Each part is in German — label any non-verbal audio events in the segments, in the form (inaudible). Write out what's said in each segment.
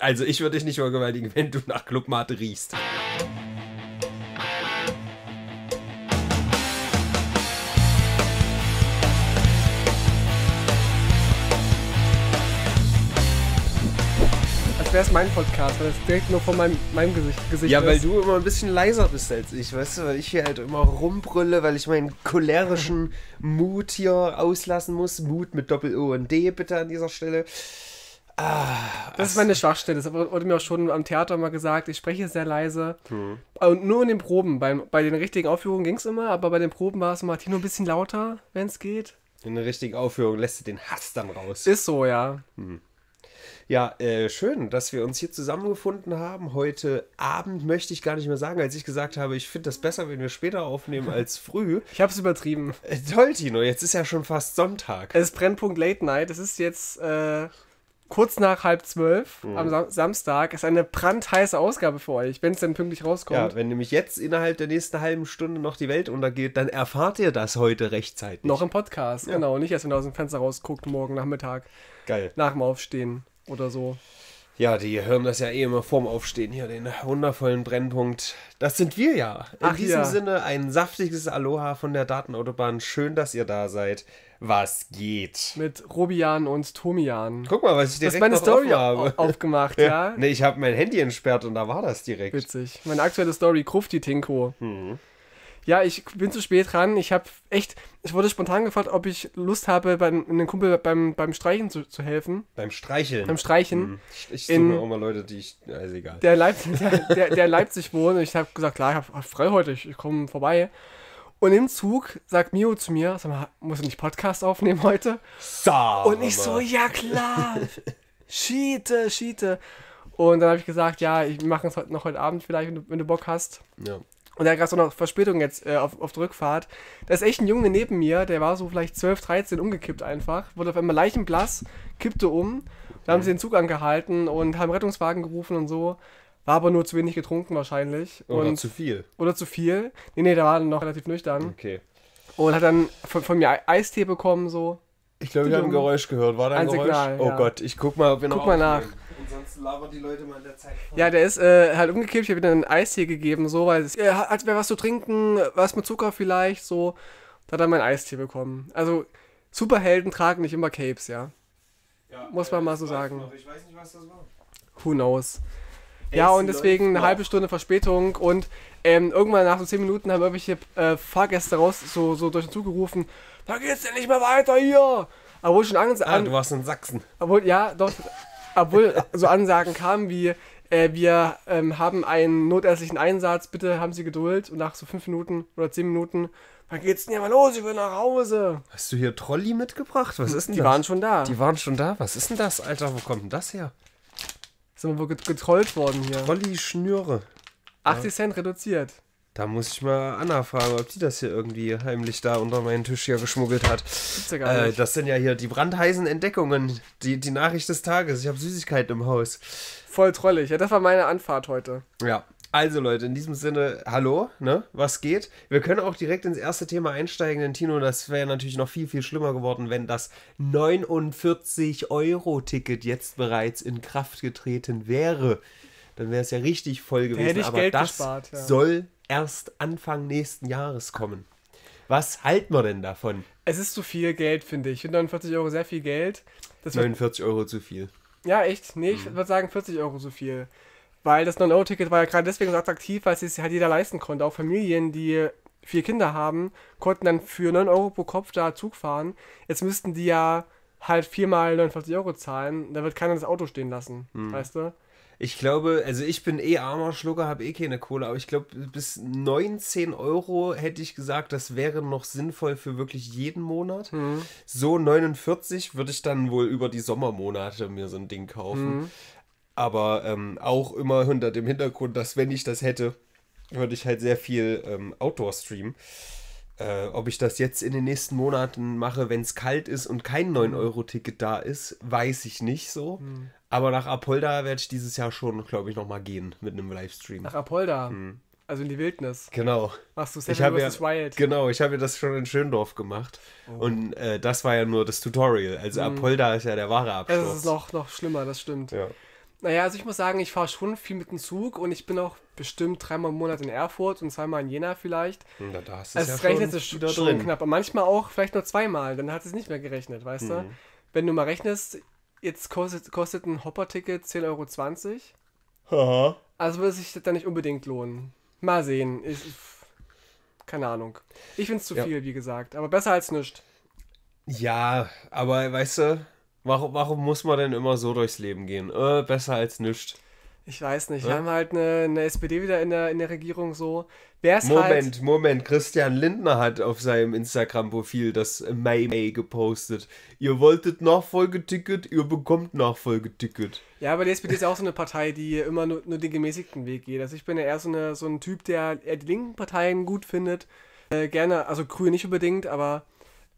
Also ich würde dich nicht vergewaltigen, wenn du nach Clubmate riechst. wäre es mein Podcast, weil es direkt nur vor meinem, meinem Gesicht, Gesicht Ja, ist. weil du immer ein bisschen leiser bist als ich, weißt du, weil ich hier halt immer rumbrülle, weil ich meinen cholerischen Mut hier auslassen muss. Mut mit Doppel-O und D bitte an dieser Stelle. Ah, das ist meine Schwachstelle. Das wurde mir auch schon am Theater mal gesagt. Ich spreche sehr leise. Hm. Und nur in den Proben. Bei, bei den richtigen Aufführungen ging es immer, aber bei den Proben war es Martino ein bisschen lauter, wenn es geht. In der richtigen Aufführung lässt du den Hass dann raus. Ist so, ja. Hm. Ja, äh, schön, dass wir uns hier zusammengefunden haben. Heute Abend möchte ich gar nicht mehr sagen, als ich gesagt habe, ich finde das besser, wenn wir später aufnehmen (laughs) als früh. ich habe es übertrieben. Äh, toll, Tino, jetzt ist ja schon fast Sonntag. Es ist Brennpunkt Late Night. Es ist jetzt. Äh kurz nach halb zwölf mhm. am Sam Samstag ist eine brandheiße Ausgabe für euch, wenn es dann pünktlich rauskommt. Ja, wenn nämlich jetzt innerhalb der nächsten halben Stunde noch die Welt untergeht, dann erfahrt ihr das heute rechtzeitig. Noch im Podcast, ja. genau. Nicht erst, wenn ihr aus dem Fenster rausguckt, morgen Nachmittag. Geil. Nach dem Aufstehen oder so. Ja, die hören das ja eh immer vorm Aufstehen hier, den wundervollen Brennpunkt. Das sind wir ja. In Ach, diesem ja. Sinne ein saftiges Aloha von der Datenautobahn. Schön, dass ihr da seid. Was geht? Mit Robian und Tomian. Guck mal, was ich direkt das meine Story habe. aufgemacht, ja. (laughs) ja. Nee, ich habe mein Handy entsperrt und da war das direkt. Witzig. Meine aktuelle Story, Krufti Tinko. Mhm ja, ich bin zu spät dran. Ich habe echt, ich wurde spontan gefragt, ob ich Lust habe, bei einem Kumpel beim, beim Streichen zu, zu helfen. Beim Streicheln? Beim Streichen. Mhm. Ich suche mir auch mal Leute, die ich, also egal. Der, Leip, (laughs) der, der, der Leipzig wohnt und ich habe gesagt, klar, ich habe frei heute, ich, ich komme vorbei. Und im Zug sagt Mio zu mir, sag mal, muss ich nicht Podcast aufnehmen heute? Sag und ich so, ja klar, (laughs) schiete, schiete. Und dann habe ich gesagt, ja, ich mache es noch heute Abend vielleicht, wenn du, wenn du Bock hast. Ja. Und da gab es auch noch Verspätung jetzt äh, auf, auf der Rückfahrt. Da ist echt ein Junge neben mir, der war so vielleicht 12, 13 umgekippt einfach, wurde auf einmal leichenblass, kippte um. Da haben sie den Zug angehalten und haben Rettungswagen gerufen und so. War aber nur zu wenig getrunken wahrscheinlich. Oder und, zu viel. Oder zu viel. Nee, nee, der war noch relativ nüchtern. Okay. Und hat dann von, von mir Eistee bekommen so. Ich glaube, wir haben ein Geräusch gehört. War da ein, ein Geräusch? Signal, oh ja. Gott, ich guck mal, ob wir noch Guck mal nach. Ansonsten labern die Leute mal in der Zeit. Voll. Ja, der ist äh, halt umgekippt. Ich habe ihm dann ein Eis hier gegeben, so, weil es äh, hat mir was zu trinken, was mit Zucker vielleicht, so. Da hat er mein Eistee bekommen. Also, Superhelden tragen nicht immer Capes, ja. ja Muss äh, man äh, mal so sagen. Ich weiß nicht, was das war. Who knows? ja, und deswegen eine halbe Stunde Verspätung und ähm, irgendwann nach so 10 Minuten haben irgendwelche äh, Fahrgäste raus, so, so durch den Zug gerufen, da geht's ja nicht mehr weiter hier! Aber schon Angst ah, Du warst in Sachsen. Obwohl, ja, doch. Obwohl so Ansagen kamen wie, äh, wir ähm, haben einen notärztlichen Einsatz, bitte haben Sie Geduld. Und nach so fünf Minuten oder zehn Minuten, wann geht's denn hier mal los? Ich will nach Hause. Hast du hier Trolli mitgebracht? Was ist denn Die das? waren schon da. Die waren schon da. Was ist denn das, Alter? Wo kommt denn das her? Sind wir wohl getrollt worden hier. Trolli Schnüre. 80 Cent reduziert. Da muss ich mal Anna fragen, ob die das hier irgendwie heimlich da unter meinen Tisch hier geschmuggelt hat. Ja äh, das sind ja hier die brandheißen Entdeckungen, die, die Nachricht des Tages. Ich habe Süßigkeiten im Haus. Voll trollig. Ja, das war meine Anfahrt heute. Ja. Also Leute, in diesem Sinne, hallo, ne? Was geht? Wir können auch direkt ins erste Thema einsteigen, denn Tino, das wäre natürlich noch viel, viel schlimmer geworden, wenn das 49-Euro-Ticket jetzt bereits in Kraft getreten wäre. Dann wäre es ja richtig voll gewesen. Hätte ich aber Geld das gespart, ja. soll erst Anfang nächsten Jahres kommen. Was halten wir denn davon? Es ist zu viel Geld, finde ich. Ich finde 49 Euro sehr viel Geld. Das 49 Euro zu viel. Ja, echt? Nee, ich mhm. würde sagen 40 Euro zu viel. Weil das 9-Euro-Ticket war ja gerade deswegen so attraktiv, weil es sich halt jeder leisten konnte. Auch Familien, die vier Kinder haben, konnten dann für 9 Euro pro Kopf da Zug fahren. Jetzt müssten die ja halt viermal 49 Euro zahlen. Da wird keiner das Auto stehen lassen, mhm. weißt du? Ich glaube, also ich bin eh armer Schlucker, habe eh keine Kohle, aber ich glaube, bis 19 Euro hätte ich gesagt, das wäre noch sinnvoll für wirklich jeden Monat. Mhm. So 49 würde ich dann wohl über die Sommermonate mir so ein Ding kaufen. Mhm. Aber ähm, auch immer unter dem Hintergrund, dass wenn ich das hätte, würde ich halt sehr viel ähm, Outdoor streamen. Äh, ob ich das jetzt in den nächsten Monaten mache, wenn es kalt ist und kein 9-Euro-Ticket mhm. da ist, weiß ich nicht so. Hm. Aber nach Apolda werde ich dieses Jahr schon, glaube ich, nochmal gehen mit einem Livestream. Nach Apolda? Hm. Also in die Wildnis. Genau. Machst du Seven vs. Ja, Wild. Genau, ich habe ja das schon in Schöndorf gemacht. Oh. Und äh, das war ja nur das Tutorial. Also mhm. Apolda ist ja der wahre Abschluss. Das ist noch, noch schlimmer, das stimmt. Ja. Naja, also ich muss sagen, ich fahre schon viel mit dem Zug und ich bin auch bestimmt dreimal im Monat in Erfurt und zweimal in Jena vielleicht. Na, hm, da hast also es ja rechnet sich schon, drin. knapp. Und manchmal auch vielleicht nur zweimal, dann hat es nicht mehr gerechnet, weißt mhm. du? Hm. Wenn du mal rechnest, jetzt kostet, kostet ein Hopper-Ticket 10,20 Euro. Aha. Also würde es sich das dann nicht unbedingt lohnen. Mal sehen. Ich, keine Ahnung. Ich finde es zu ja. viel, wie gesagt. Aber besser als nichts. Ja, aber weißt du, Warum, warum muss man denn immer so durchs Leben gehen? Äh, besser als nichts. Ich weiß nicht. Ja? Wir haben halt eine, eine, SPD wieder in der, in der Regierung so. Wär's halt Moment, halt Moment. Christian Lindner hat auf seinem Instagram-Profil das May May gepostet. Ihr wolltet Nachfolgeticket, ihr bekommt Nachfolgeticket. Ja, aber die SPD ist auch so eine Partei, die immer nur, nur den gemäßigten Weg geht. Also ich bin ja eher so, eine, so ein Typ, der eher die linken Parteien gut findet. Äh, gerne, also Grüne nicht unbedingt, aber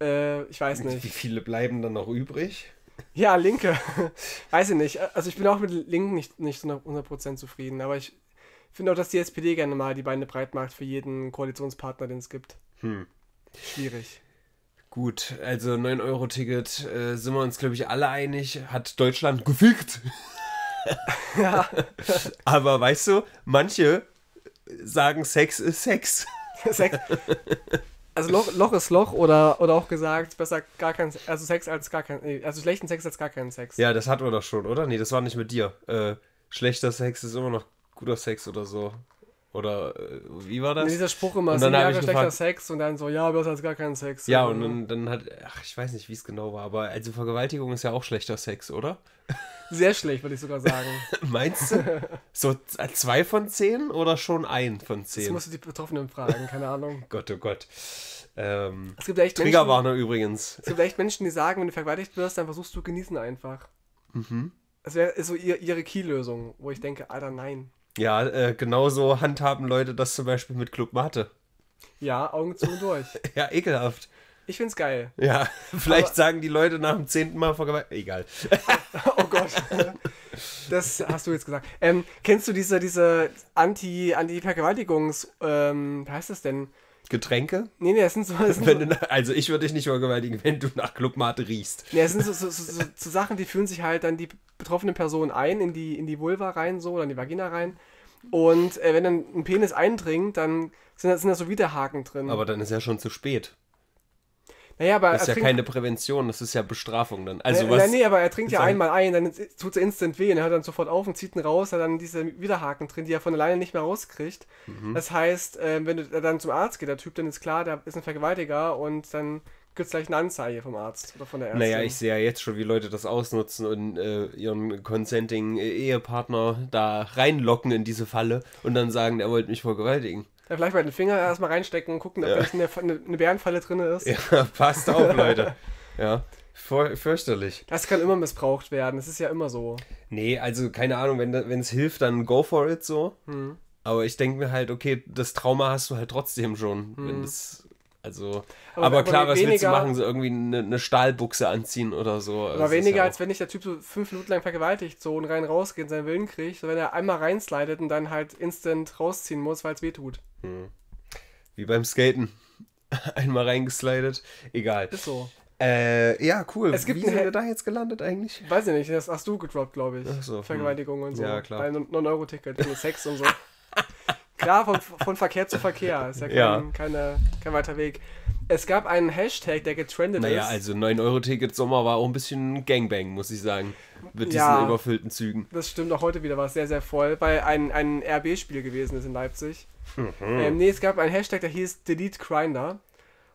äh, ich weiß nicht. Wie viele bleiben dann noch übrig? Ja, Linke. (laughs) Weiß ich nicht. Also ich bin auch mit Linken nicht, nicht 100% zufrieden, aber ich finde auch, dass die SPD gerne mal die Beine breit macht für jeden Koalitionspartner, den es gibt. Hm. Schwierig. Gut, also 9-Euro-Ticket äh, sind wir uns, glaube ich, alle einig. Hat Deutschland gefickt. (laughs) ja. (laughs) Aber weißt du, manche sagen, Sex ist Sex. Sex. Also Loch, Loch ist Loch oder, oder auch gesagt, besser gar kein also Sex als gar kein, also schlechten Sex als gar keinen Sex. Ja, das hatten wir doch schon, oder? Nee, das war nicht mit dir. Äh, schlechter Sex ist immer noch guter Sex oder so. Oder äh, wie war das? Nee, dieser Spruch immer, sieben Jahre schlechter gefragt, Sex und dann so, ja, besser als gar keinen Sex. Ja, und dann, dann hat, ach, ich weiß nicht, wie es genau war, aber also Vergewaltigung ist ja auch schlechter Sex, oder? Sehr schlecht, würde ich sogar sagen. (laughs) Meinst du? So äh, zwei von zehn oder schon ein von zehn? Das musst du die Betroffenen fragen, keine Ahnung. (laughs) Gott, oh Gott. Ähm, es gibt echt Triggerwarner Menschen, übrigens. Es gibt echt Menschen, die sagen, wenn du vergewaltigt wirst, dann versuchst du genießen einfach. Mhm. Das wäre so ihr, ihre Key-Lösung, wo ich denke, Alter, nein. Ja, äh, genauso handhaben Leute das zum Beispiel mit Club Mate. Ja, Augen zu und durch. (laughs) ja, ekelhaft. Ich find's geil. Ja, (laughs) vielleicht aber, sagen die Leute nach dem zehnten Mal vor Egal. (laughs) oh Gott. Das hast du jetzt gesagt. Ähm, kennst du diese, diese Anti, Anti-Vergewaltigungs, ähm, wie heißt das denn? Getränke? Nee, nee, das sind so. Das sind so du, also ich würde dich nicht vergewaltigen, wenn du nach Clubmate riechst. Nee, das sind so, so, so, so Sachen, die fühlen sich halt dann die betroffene Person ein, in die, in die Vulva rein, so, oder in die Vagina rein. Und äh, wenn dann ein Penis eindringt, dann sind, sind da so Widerhaken drin. Aber dann ist ja schon zu spät. Naja, aber das ist ja trinkt, keine Prävention, das ist ja Bestrafung dann. Also na, was, na, nee, aber er trinkt ja einmal ein, dann tut es instant weh und er hört dann sofort auf und zieht ihn raus, hat dann diese Widerhaken drin, die er von alleine nicht mehr rauskriegt. Mhm. Das heißt, äh, wenn er dann zum Arzt geht, der Typ, dann ist klar, der ist ein Vergewaltiger und dann gibt es gleich eine Anzeige vom Arzt oder von der Ärztin. Naja, ich sehe ja jetzt schon, wie Leute das ausnutzen und äh, ihren consenting Ehepartner da reinlocken in diese Falle und dann sagen, er wollte mich vergewaltigen. Ja, vielleicht mal den Finger erstmal reinstecken, und gucken, ob ja. da eine, eine Bärenfalle drin ist. Ja, (laughs) passt auf, Leute. (laughs) ja. fürchterlich. Das kann immer missbraucht werden, das ist ja immer so. Nee, also keine Ahnung, wenn es hilft, dann go for it so. Hm. Aber ich denke mir halt, okay, das Trauma hast du halt trotzdem schon, hm. wenn das also, aber, aber klar, was weniger, willst du machen? So irgendwie eine, eine Stahlbuchse anziehen oder so. Also aber weniger, ja als wenn ich der Typ so fünf Minuten lang vergewaltigt so und rein rausgeht, seinen Willen kriegt. So, wenn er einmal reinslidet und dann halt instant rausziehen muss, weil es weh tut. Hm. Wie beim Skaten. (laughs) einmal reingeslidet. Egal. Ist so. Äh, ja, cool. Es gibt Wie sind wir da jetzt gelandet eigentlich? Weiß ich nicht, das hast du gedroppt, glaube ich. Ach so, hm. Vergewaltigung hm. und so. Ja, klar. Bei 9-Euro-Ticket, Sex und so. (laughs) klar von, von Verkehr zu Verkehr. Ist ja, kein, ja. Keine, kein weiter Weg. Es gab einen Hashtag, der getrendet naja, ist. Naja, also 9-Euro-Ticket Sommer war auch ein bisschen Gangbang, muss ich sagen. Mit diesen ja, überfüllten Zügen. Das stimmt, auch heute wieder war es sehr, sehr voll, weil ein, ein RB-Spiel gewesen ist in Leipzig. Mhm. Ähm, nee, es gab einen Hashtag, der hieß Delete Grinder.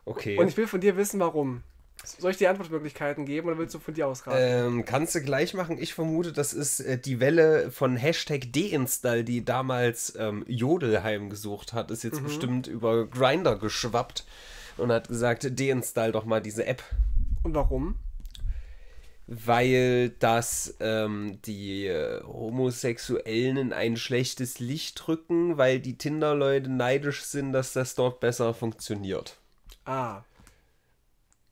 Okay. Und ich will von dir wissen, warum. Soll ich die Antwortmöglichkeiten geben oder willst du von dir ausraten? Ähm, kannst du gleich machen. Ich vermute, das ist äh, die Welle von Hashtag Deinstall, die damals ähm, Jodel heimgesucht hat, ist jetzt mhm. bestimmt über Grinder geschwappt und hat gesagt, deinstall doch mal diese App. Und warum? Weil das ähm, die äh, Homosexuellen in ein schlechtes Licht rücken, weil die Tinder-Leute neidisch sind, dass das dort besser funktioniert. Ah,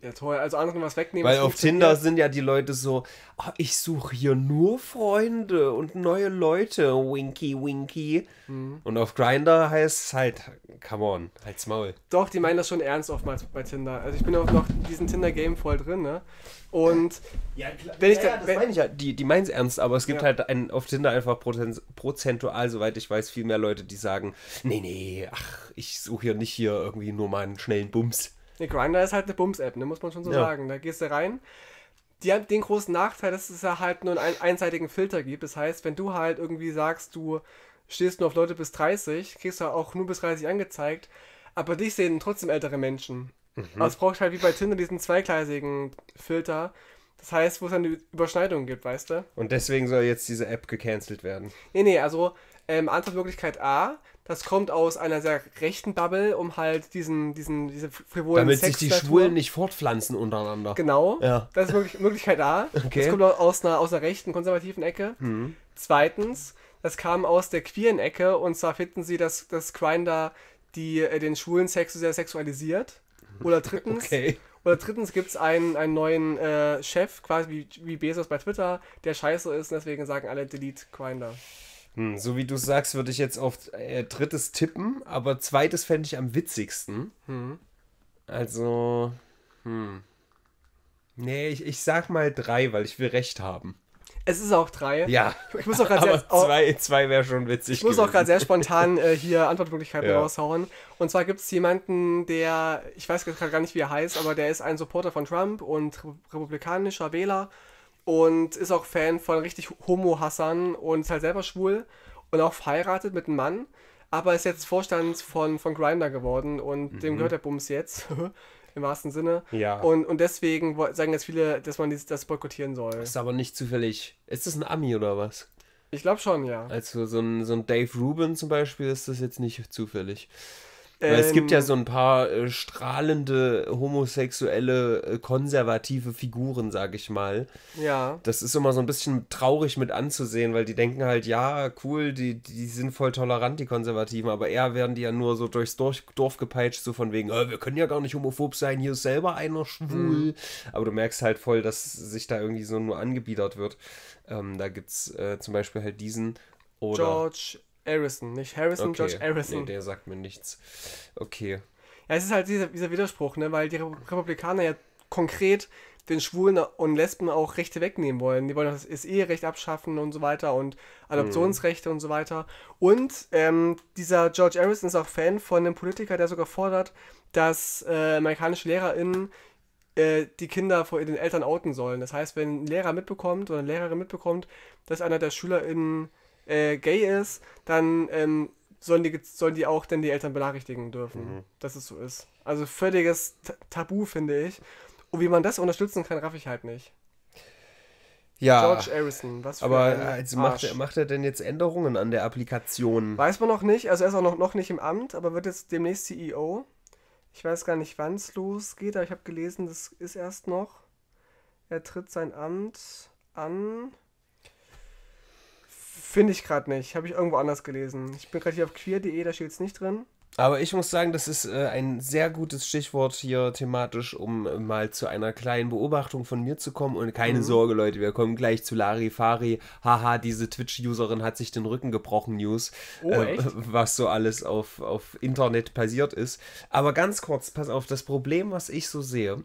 ja, toll. Also anderen was wegnehmen. Weil auf Tinder sind ja die Leute so, oh, ich suche hier nur Freunde und neue Leute, winky winky. Mhm. Und auf Grinder heißt es halt, come on, halt's Maul. Doch, die meinen das schon ernst oftmals bei Tinder. Also ich bin auch noch in diesem Tinder-Game voll drin, ne? Und ja, klar, wenn ich ja, da, ja, das wenn, meine ich ja, die, die meinen es ernst, aber es gibt ja. halt ein, auf Tinder einfach prozentual, soweit ich weiß, viel mehr Leute, die sagen, nee, nee, ach, ich suche hier nicht hier irgendwie nur mal einen schnellen Bums. Ne, Grinder ist halt eine Bums-App, ne, muss man schon so ja. sagen. Da gehst du rein. Die haben den großen Nachteil, dass es ja halt nur einen einseitigen Filter gibt. Das heißt, wenn du halt irgendwie sagst, du stehst nur auf Leute bis 30, kriegst du auch nur bis 30 angezeigt, aber dich sehen trotzdem ältere Menschen. Mhm. Aber es braucht halt wie bei Tinder diesen zweigleisigen Filter, das heißt, wo es eine Überschneidung gibt, weißt du? Und deswegen soll jetzt diese App gecancelt werden. Nee, nee, also ähm, Antwortmöglichkeit A, das kommt aus einer sehr rechten Bubble, um halt diesen, diesen, diese frivolen Damit sich die Schwulen nicht fortpflanzen untereinander. Genau. Ja. Das ist möglich, Möglichkeit A. Okay. Das kommt aus einer, aus einer rechten, konservativen Ecke. Mhm. Zweitens, das kam aus der queeren Ecke und zwar finden sie, dass, dass Grinder die, äh, den schwulen Sex sehr sexualisiert. Oder drittens, (laughs) okay. Oder drittens gibt es einen, einen neuen äh, Chef, quasi wie, wie Bezos bei Twitter, der scheiße ist und deswegen sagen alle Delete Grinder. Hm, so wie du sagst, würde ich jetzt auf äh, drittes tippen, aber zweites fände ich am witzigsten. Hm. Also, hm. Nee, ich, ich sag mal drei, weil ich will recht haben. Es ist auch drei. Ja. Ich muss auch gerade sehr. Oh, zwei, zwei wäre schon witzig. Ich muss gewesen. auch gerade sehr spontan (laughs) äh, hier Antwortmöglichkeiten ja. raushauen. Und zwar gibt es jemanden, der, ich weiß gerade gar nicht, wie er heißt, aber der ist ein Supporter von Trump und republikanischer Wähler und ist auch Fan von richtig Homo-Hassern und ist halt selber schwul und auch verheiratet mit einem Mann, aber ist jetzt Vorstand von, von Grinder geworden und mhm. dem gehört der Bums jetzt. (laughs) im wahrsten Sinne. Ja. Und, und deswegen sagen jetzt viele, dass man das boykottieren soll. Das ist aber nicht zufällig. Ist das ein Ami oder was? Ich glaube schon, ja. Also so ein, so ein Dave Rubin zum Beispiel ist das jetzt nicht zufällig. Weil ähm, es gibt ja ähm, so ein paar äh, strahlende homosexuelle äh, konservative Figuren, sag ich mal. Ja. Das ist immer so ein bisschen traurig mit anzusehen, weil die denken halt, ja, cool, die, die sind voll tolerant, die Konservativen, aber eher werden die ja nur so durchs Dorf, Dorf gepeitscht, so von wegen, äh, wir können ja gar nicht homophob sein, hier ist selber einer schwul. Mhm. Aber du merkst halt voll, dass sich da irgendwie so nur angebiedert wird. Ähm, da gibt's äh, zum Beispiel halt diesen oder George Harrison, nicht Harrison, okay. George Harrison. Nee, der sagt mir nichts. Okay. Ja, es ist halt dieser, dieser Widerspruch, ne? weil die Republikaner ja konkret den Schwulen und Lesben auch Rechte wegnehmen wollen. Die wollen das Eherecht abschaffen und so weiter und Adoptionsrechte mhm. und so weiter. Und ähm, dieser George Harrison ist auch Fan von einem Politiker, der sogar fordert, dass äh, amerikanische LehrerInnen äh, die Kinder vor den Eltern outen sollen. Das heißt, wenn ein Lehrer mitbekommt oder eine Lehrerin mitbekommt, dass einer der SchülerInnen äh, gay ist, dann ähm, sollen, die, sollen die auch denn die Eltern benachrichtigen dürfen, mhm. dass es so ist. Also völliges Tabu, finde ich. Und wie man das unterstützen kann, raff ich halt nicht. Ja. George Harrison, was für Aber ein also macht, er, macht er denn jetzt Änderungen an der Applikation? Weiß man noch nicht. Also er ist auch noch, noch nicht im Amt, aber wird jetzt demnächst CEO. Ich weiß gar nicht, wann es losgeht, aber ich habe gelesen, das ist erst noch. Er tritt sein Amt an Finde ich gerade nicht. Habe ich irgendwo anders gelesen. Ich bin gerade hier auf queer.de, da steht es nicht drin. Aber ich muss sagen, das ist äh, ein sehr gutes Stichwort hier thematisch, um mal zu einer kleinen Beobachtung von mir zu kommen. Und keine mhm. Sorge, Leute, wir kommen gleich zu Larifari. Haha, diese Twitch-Userin hat sich den Rücken gebrochen, News. Oh, äh, (laughs) was so alles auf, auf Internet passiert ist. Aber ganz kurz, pass auf, das Problem, was ich so sehe. (clears throat)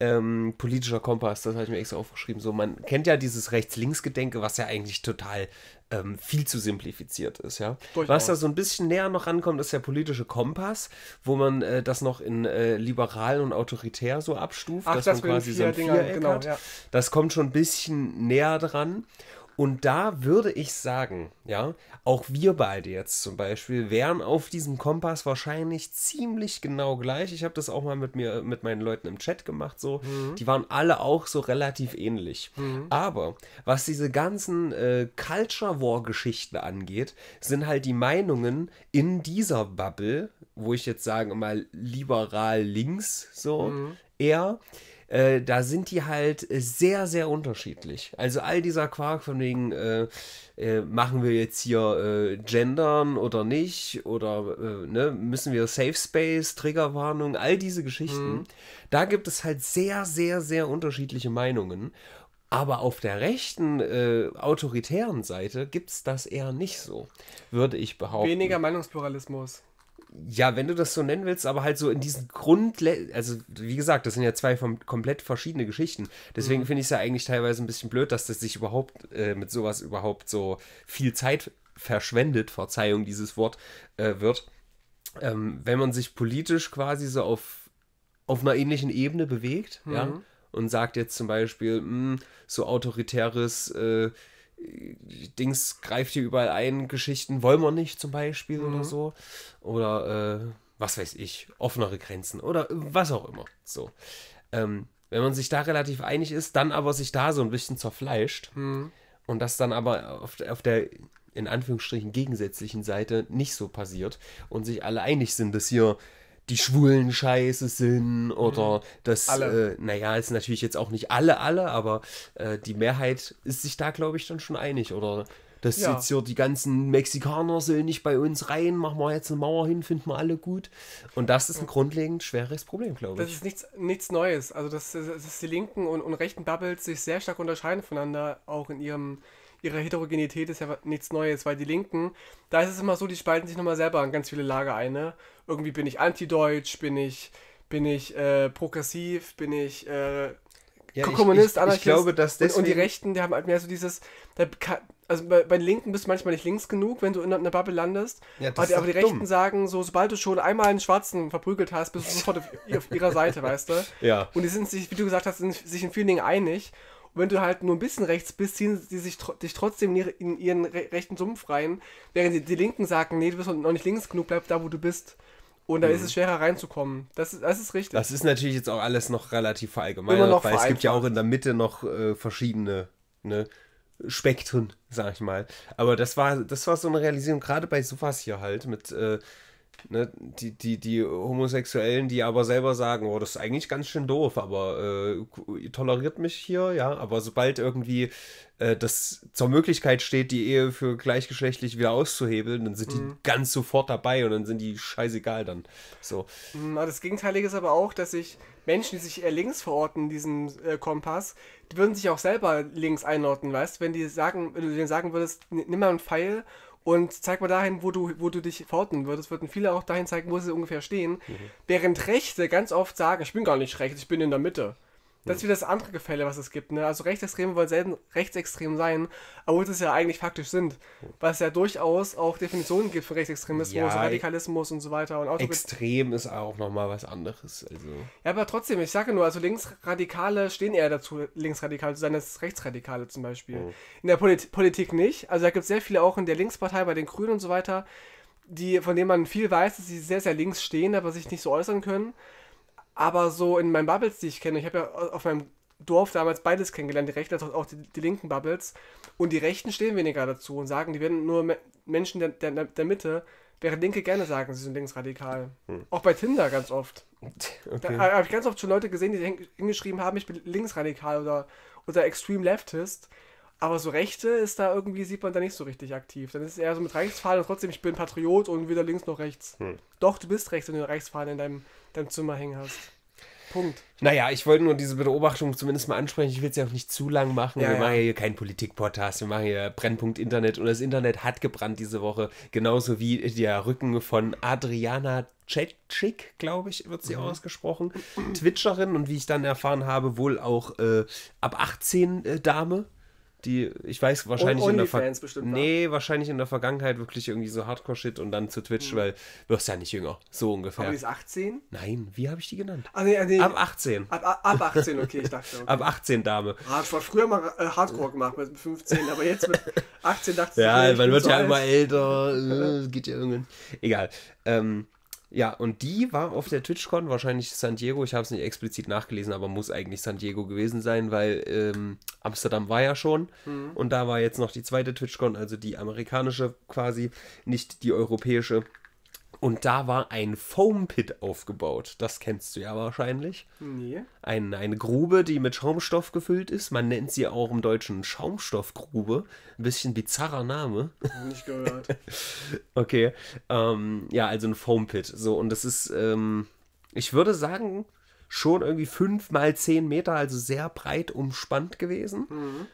ähm, politischer Kompass, das habe ich mir extra aufgeschrieben. So, man kennt ja dieses Rechts-Links-Gedenke, was ja eigentlich total ähm, viel zu simplifiziert ist, ja. Durchaus. Was da so ein bisschen näher noch rankommt, ist der politische Kompass, wo man äh, das noch in äh, liberal und autoritär so abstuft, Ach, dass das man quasi so ein Dinger, genau, hat. Ja. Das kommt schon ein bisschen näher dran. Und da würde ich sagen, ja, auch wir beide jetzt zum Beispiel wären auf diesem Kompass wahrscheinlich ziemlich genau gleich. Ich habe das auch mal mit mir, mit meinen Leuten im Chat gemacht, so. Mhm. Die waren alle auch so relativ ähnlich. Mhm. Aber was diese ganzen äh, Culture War-Geschichten angeht, sind halt die Meinungen in dieser Bubble, wo ich jetzt sagen mal liberal links so, mhm. eher äh, da sind die halt äh, sehr, sehr unterschiedlich. Also all dieser Quark von wegen, äh, äh, machen wir jetzt hier äh, gendern oder nicht oder ne, müssen wir Safe Space, Triggerwarnung, all diese Geschichten. Mhm. Da gibt es halt sehr, sehr, sehr unterschiedliche Meinungen. Aber auf der rechten äh, autoritären Seite gibt es das eher nicht so, würde ich behaupten. Weniger Meinungspluralismus. Ja, wenn du das so nennen willst, aber halt so in diesen Grund, also wie gesagt, das sind ja zwei vom, komplett verschiedene Geschichten. Deswegen mhm. finde ich es ja eigentlich teilweise ein bisschen blöd, dass das sich überhaupt äh, mit sowas überhaupt so viel Zeit verschwendet, Verzeihung, dieses Wort äh, wird. Ähm, wenn man sich politisch quasi so auf, auf einer ähnlichen Ebene bewegt, mhm. ja, und sagt jetzt zum Beispiel, mh, hm, so autoritäres äh, Dings greift hier überall ein, Geschichten wollen wir nicht zum Beispiel mhm. oder so. Oder äh, was weiß ich, offenere Grenzen oder was auch immer. So. Ähm, wenn man sich da relativ einig ist, dann aber sich da so ein bisschen zerfleischt mhm. und das dann aber auf, auf der in Anführungsstrichen gegensätzlichen Seite nicht so passiert und sich alle einig sind, dass hier die Schwulen scheiße sind oder mhm. dass, äh, naja, ist natürlich jetzt auch nicht alle, alle, aber äh, die Mehrheit ist sich da, glaube ich, dann schon einig oder dass ja. jetzt hier die ganzen Mexikaner sollen nicht bei uns rein, machen wir jetzt eine Mauer hin, finden wir alle gut. Und das ist ein grundlegend schweres Problem, glaube ich. Das ist nichts, nichts Neues. Also, dass, dass die linken und, und rechten Bubbles sich sehr stark unterscheiden voneinander, auch in ihrem ihrer Heterogenität ist ja nichts Neues, weil die Linken, da ist es immer so, die spalten sich nochmal selber in ganz viele Lager ein. Ne? irgendwie bin ich antideutsch, bin ich, bin ich äh, progressiv, bin ich äh, ja, Kommunist, ich, ich, Anarchist. Ich glaube, dass deswegen... und, und die Rechten, die haben halt mehr so dieses, kann, also bei, bei, Linken bist du manchmal nicht links genug, wenn du in einer Bubble landest. Ja, aber, die, aber die dumm. Rechten sagen so, sobald du schon einmal einen Schwarzen verprügelt hast, bist du sofort auf, auf, ihrer Seite, (laughs) weißt du? Ja. Und die sind sich, wie du gesagt hast, sind sich in vielen Dingen einig. Und wenn du halt nur ein bisschen rechts bist, ziehen sie sich tr dich trotzdem in ihren re rechten Sumpf rein, während die, die Linken sagen, nee, du bist noch nicht links genug, bleib da, wo du bist. Und da mhm. ist es schwerer reinzukommen. Das ist, das ist richtig. Das ist natürlich jetzt auch alles noch relativ verallgemeinert, weil es gibt ja auch in der Mitte noch äh, verschiedene ne, Spektren, sag ich mal. Aber das war, das war so eine Realisierung, gerade bei sowas hier halt, mit äh, ne, die, die, die Homosexuellen, die aber selber sagen, oh, das ist eigentlich ganz schön doof, aber äh, toleriert mich hier, ja, aber sobald irgendwie äh, das zur Möglichkeit steht, die Ehe für gleichgeschlechtlich wieder auszuhebeln, dann sind die mhm. ganz sofort dabei und dann sind die scheißegal dann. So. Mhm, das Gegenteilige ist aber auch, dass sich Menschen, die sich eher links verorten, diesen äh, Kompass, die würden sich auch selber links einordnen, weißt, wenn die sagen, wenn du denen sagen würdest, nimm mal einen Pfeil und zeig mal dahin, wo du, wo du dich verorten würdest, würden viele auch dahin zeigen, wo sie ungefähr stehen. Mhm. Während Rechte ganz oft sagen, ich bin gar nicht rechts, ich bin in der Mitte. Das ist wieder das andere Gefälle, was es gibt. Ne? Also Rechtsextreme wollen selten rechtsextrem sein, obwohl es ja eigentlich faktisch sind. Was ja durchaus auch Definitionen gibt für Rechtsextremismus, ja, Radikalismus und so weiter. Und Auto Extrem ist auch nochmal was anderes. Also. Ja, aber trotzdem, ich sage nur, also Linksradikale stehen eher dazu, linksradikal zu sein als Rechtsradikale zum Beispiel. Mhm. In der Polit Politik nicht. Also da gibt es sehr viele auch in der Linkspartei, bei den Grünen und so weiter, die, von denen man viel weiß, dass sie sehr, sehr links stehen, aber sich nicht so äußern können. Aber so in meinen Bubbles, die ich kenne, ich habe ja auf meinem Dorf damals beides kennengelernt, die rechten als auch die, die, linken Bubbles. Und die Rechten stehen weniger dazu und sagen, die werden nur Menschen der, der, der Mitte, während Linke gerne sagen, sie sind linksradikal. Hm. Auch bei Tinder ganz oft. (laughs) Okay. Da habe ich ganz oft schon Leute gesehen, die hingeschrieben haben, ich bin linksradikal oder, oder extreme leftist. Aber so Rechte ist da irgendwie, sieht man da nicht so richtig aktiv. Dann ist es eher so mit Rechtsfahnen und trotzdem, ich bin Patriot und weder links noch rechts. Hm. Doch, du bist rechts, wenn du eine Reichsfahne in deinem, deinem Zimmer hängen hast. Punkt. Naja, ich wollte nur diese Beobachtung zumindest mal ansprechen. Ich will es ja auch nicht zu lang machen. Ja, wir ja. machen ja hier keinen Politik-Podcast. Wir machen hier Brennpunkt Internet. Und das Internet hat gebrannt diese Woche. Genauso wie der Rücken von Adriana Cetschik, glaube ich, wird sie mhm. ausgesprochen. Twitcherin und wie ich dann erfahren habe, wohl auch äh, ab 18 äh, Dame die, ich weiß wahrscheinlich und in der Fans bestimmt Nee, wahrscheinlich in der Vergangenheit wirklich irgendwie so Hardcore-Shit und dann zu Twitch, mhm. weil du wirst ja nicht jünger. So ungefähr. Aber die ist 18? Nein, wie habe ich die genannt? Ah, nee, ah, nee. Ab 18. Ab, ab, 18, okay, ich dachte. Okay. Ab 18, Dame. ich war früher mal äh, Hardcore gemacht mit 15, aber jetzt mit 18 dachte ich. ja, man wird so ja alt. immer älter, äh, geht ja irgendwann. Egal. Ähm, ja, und die war auf der TwitchCon, wahrscheinlich San Diego. Ich habe es nicht explizit nachgelesen, aber muss eigentlich San Diego gewesen sein, weil ähm, Amsterdam war ja schon. Mhm. Und da war jetzt noch die zweite TwitchCon, also die amerikanische quasi, nicht die europäische. Und da war ein Foam Pit aufgebaut. Das kennst du ja wahrscheinlich. Nee. Ein, eine Grube, die mit Schaumstoff gefüllt ist. Man nennt sie auch im Deutschen Schaumstoffgrube. Ein bisschen bizarrer Name. Nicht gehört. (laughs) okay. Ähm, ja, also ein Foam Pit. So, und das ist, ähm, ich würde sagen, schon irgendwie 5 mal 10 Meter, also sehr breit umspannt gewesen. Mhm.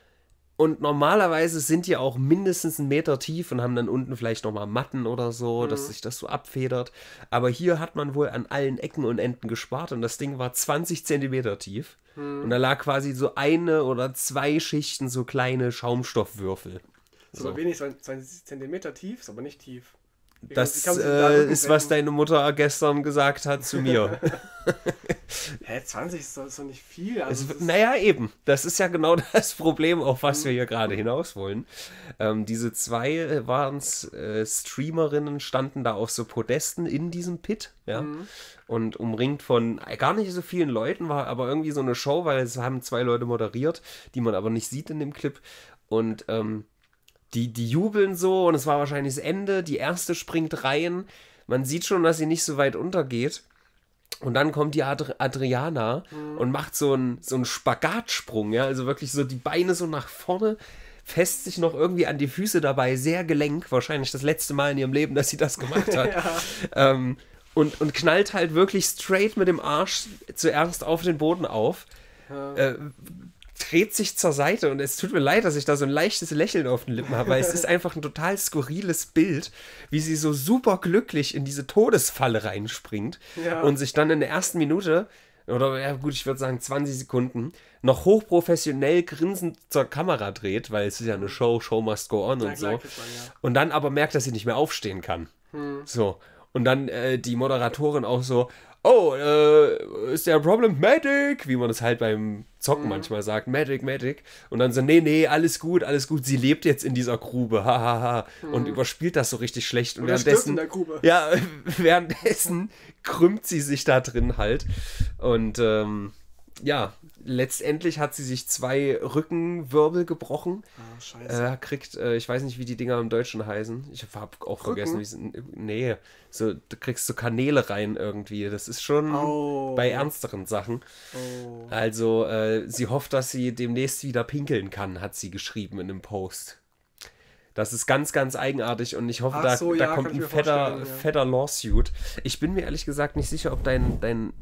Und normalerweise sind die auch mindestens einen Meter tief und haben dann unten vielleicht nochmal Matten oder so, mhm. dass sich das so abfedert. Aber hier hat man wohl an allen Ecken und Enden gespart und das Ding war 20 Zentimeter tief. Mhm. Und da lag quasi so eine oder zwei Schichten so kleine Schaumstoffwürfel. So, so. wenig, 20 Zentimeter tief, ist aber nicht tief. Das äh, ist, was deine Mutter gestern gesagt hat zu mir. (laughs) (laughs) Hä, 20 ist doch nicht viel. Also es, naja, eben. Das ist ja genau (laughs) das Problem, auf was wir mhm. hier gerade hinaus wollen. Ähm, diese zwei äh, waren äh, Streamerinnen, standen da auf so Podesten in diesem Pit, ja. Mhm. Und umringt von äh, gar nicht so vielen Leuten, war aber irgendwie so eine Show, weil es haben zwei Leute moderiert, die man aber nicht sieht in dem Clip. Und ähm, die, die jubeln so und es war wahrscheinlich das Ende. Die erste springt rein. Man sieht schon, dass sie nicht so weit untergeht. Und dann kommt die Adri Adriana mhm. und macht so einen, so Spagatsprung, ja, also wirklich so die Beine so nach vorne, fest sich noch irgendwie an die Füße dabei, sehr gelenk, wahrscheinlich das letzte Mal in ihrem Leben, dass sie das gemacht hat. (laughs) ja. ähm, und, und knallt halt wirklich straight mit dem Arsch zuerst auf den Boden auf. Ja. Äh, dreht sich zur Seite und es tut mir leid, dass ich da so ein leichtes Lächeln auf den Lippen habe, weil es ist (laughs) einfach ein total skurriles Bild, wie sie so super glücklich in diese Todesfalle reinspringt ja. und sich dann in der ersten Minute oder ja gut, ich würde sagen 20 Sekunden, noch hochprofessionell grinsend zur Kamera dreht, weil es ist ja eine Show, Show must go on ja, und so. Man, ja. Und dann aber merkt, dass sie nicht mehr aufstehen kann. Hm. So. Und dann äh, die Moderatorin auch so, oh, äh, ist der Problem problematic, wie man es halt beim Zocken mhm. manchmal sagt, magic, magic. Und dann so, nee, nee, alles gut, alles gut, sie lebt jetzt in dieser Grube, hahaha. Ha, ha. mhm. Und überspielt das so richtig schlecht. Und, und währenddessen, ja, (laughs) währenddessen krümmt sie sich da drin halt. Und, ähm, ja, letztendlich hat sie sich zwei Rückenwirbel gebrochen. Ah, scheiße. Äh, kriegt, äh, ich weiß nicht, wie die Dinger im Deutschen heißen. Ich habe auch Rücken? vergessen, wie sie. Nee, so, du kriegst so Kanäle rein irgendwie. Das ist schon oh. bei ernsteren Sachen. Oh. Also, äh, sie hofft, dass sie demnächst wieder pinkeln kann, hat sie geschrieben in einem Post. Das ist ganz, ganz eigenartig und ich hoffe, Ach da, so, da kommt ein fetter, ja. fetter Lawsuit. Ich bin mir ehrlich gesagt nicht sicher, ob dein, dein,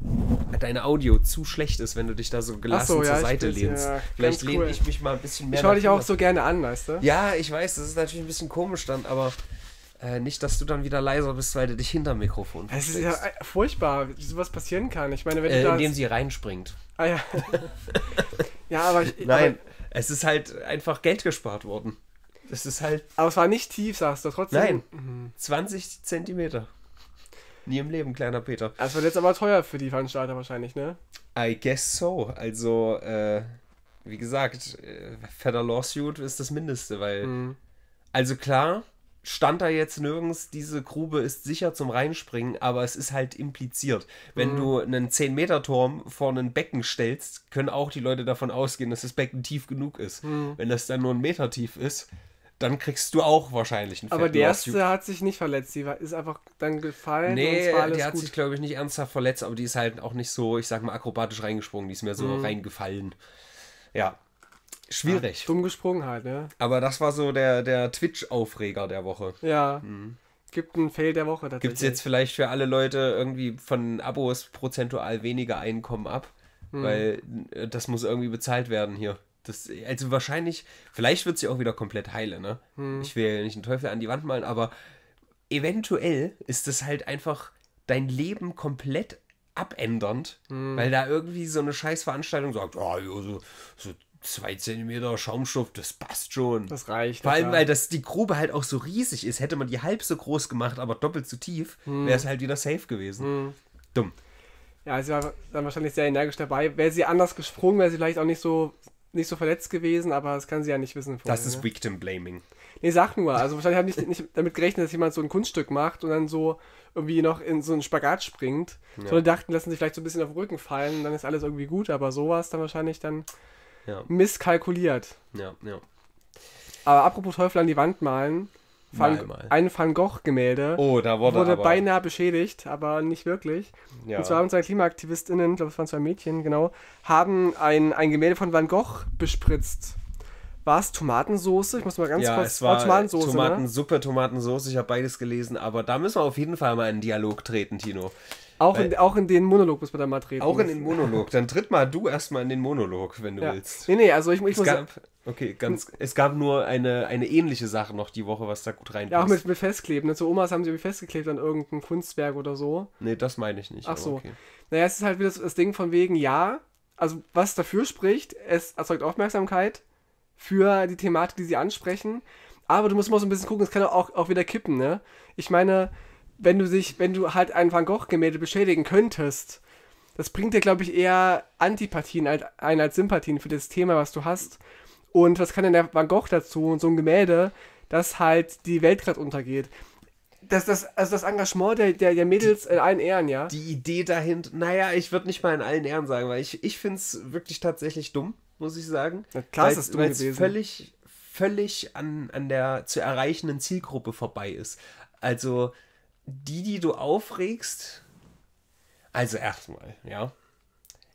dein Audio zu schlecht ist, wenn du dich da so gelassen so, ja, zur Seite lehnst. Vielleicht cool. lehne ich mich mal ein bisschen mehr. Ich schaue dich auch so gerne an, weißt du? Ja, ich weiß, das ist natürlich ein bisschen komisch dann, aber. Äh, nicht, dass du dann wieder leiser bist, weil du dich hinterm Mikrofon Es ist ja äh, furchtbar, wie sowas passieren kann. Ich meine, wenn äh, Indem sie reinspringt. Ah ja. (laughs) ja, aber ich, Nein, aber es ist halt einfach Geld gespart worden. Das ist halt. Aber es war nicht tief, sagst du trotzdem. Nein. Mhm. 20 Zentimeter. Nie im Leben, kleiner Peter. Das wird jetzt aber teuer für die Veranstalter wahrscheinlich, ne? I guess so. Also, äh, wie gesagt, äh, Feather Lawsuit ist das Mindeste, weil. Mhm. Also klar, stand da jetzt nirgends, diese Grube ist sicher zum Reinspringen, aber es ist halt impliziert. Wenn mhm. du einen 10-Meter-Turm vor einen Becken stellst, können auch die Leute davon ausgehen, dass das Becken tief genug ist. Mhm. Wenn das dann nur ein Meter tief ist, dann kriegst du auch wahrscheinlich einen Aber die erste hat sich nicht verletzt, die ist einfach dann gefallen. Nee, die hat gut. sich, glaube ich, nicht ernsthaft verletzt, aber die ist halt auch nicht so, ich sag mal, akrobatisch reingesprungen, die ist mir so mhm. reingefallen. Ja. Schwierig. Ja, dumm gesprungen halt, ne? Aber das war so der, der Twitch-Aufreger der Woche. Ja. Mhm. Gibt einen Fail der Woche dazu. Gibt es jetzt vielleicht für alle Leute irgendwie von Abos prozentual weniger Einkommen ab? Mhm. Weil äh, das muss irgendwie bezahlt werden hier. Das, also wahrscheinlich, vielleicht wird sie auch wieder komplett heile, ne? Hm. Ich will ja nicht einen Teufel an die Wand malen, aber eventuell ist das halt einfach dein Leben komplett abändernd, hm. weil da irgendwie so eine Scheißveranstaltung sagt, oh, so, so zwei Zentimeter Schaumstoff, das passt schon. Das reicht. Vor allem, ja. weil das, die Grube halt auch so riesig ist. Hätte man die halb so groß gemacht, aber doppelt so tief, hm. wäre es halt wieder safe gewesen. Hm. Dumm. Ja, sie war dann wahrscheinlich sehr energisch dabei. Wäre sie anders gesprungen, wäre sie vielleicht auch nicht so nicht so verletzt gewesen, aber das kann sie ja nicht wissen. Vorher, das ist ne? Victim Blaming. Nee, sag nur. Also wahrscheinlich habe ich nicht, nicht damit gerechnet, dass jemand so ein Kunststück macht und dann so irgendwie noch in so einen Spagat springt. Ja. Sondern dachten, lassen sich vielleicht so ein bisschen auf den Rücken fallen, dann ist alles irgendwie gut, aber sowas dann wahrscheinlich dann ja. misskalkuliert. Ja, ja. Aber apropos Teufel an die Wand malen, Van, mal, mal. Ein Van Gogh-Gemälde oh, da wurde, wurde aber... beinahe beschädigt, aber nicht wirklich. Ja. Und zwar haben zwei KlimaaktivistInnen, ich glaube, es waren zwei Mädchen, genau, haben ein, ein Gemälde von Van Gogh bespritzt. War es Tomatensoße? Ich muss mal ganz ja, kurz. Es war, war Tomatensoße. Ne? Tomatensuppe, ne? Tomatensoße, ich habe beides gelesen, aber da müssen wir auf jeden Fall mal in Dialog treten, Tino. Auch in, auch in den Monolog muss man da mal treten. Auch in den Monolog. Dann tritt mal du erstmal in den Monolog, wenn du ja. willst. Nee, nee, also ich, ich es muss. Gab, okay, ganz. Hm. Es gab nur eine, eine ähnliche Sache noch die Woche, was da gut reinpasst. Ja, auch mit, mit Festkleben. Ne? Zu Omas haben sie irgendwie festgeklebt an irgendein Kunstwerk oder so. Nee, das meine ich nicht. Ach so. Okay. Naja, es ist halt wieder das, das Ding von wegen, ja, also was dafür spricht, es erzeugt Aufmerksamkeit für die Thematik, die sie ansprechen. Aber du musst mal so ein bisschen gucken, es kann auch, auch wieder kippen, ne? Ich meine, wenn du sich, wenn du halt ein Van Gogh-Gemälde beschädigen könntest, das bringt dir, glaube ich, eher Antipathien ein als Sympathien für das Thema, was du hast. Und was kann denn der Van Gogh dazu und so ein Gemälde, dass halt die Welt gerade untergeht? Das, das, also das Engagement der, der, der Mädels die, in allen Ehren, ja? Die Idee dahinter, naja, ich würde nicht mal in allen Ehren sagen, weil ich, ich finde es wirklich tatsächlich dumm, muss ich sagen. Na klar, ist es dumm gewesen. völlig, völlig an, an der zu erreichenden Zielgruppe vorbei ist. Also, die, die du aufregst, also erstmal, ja.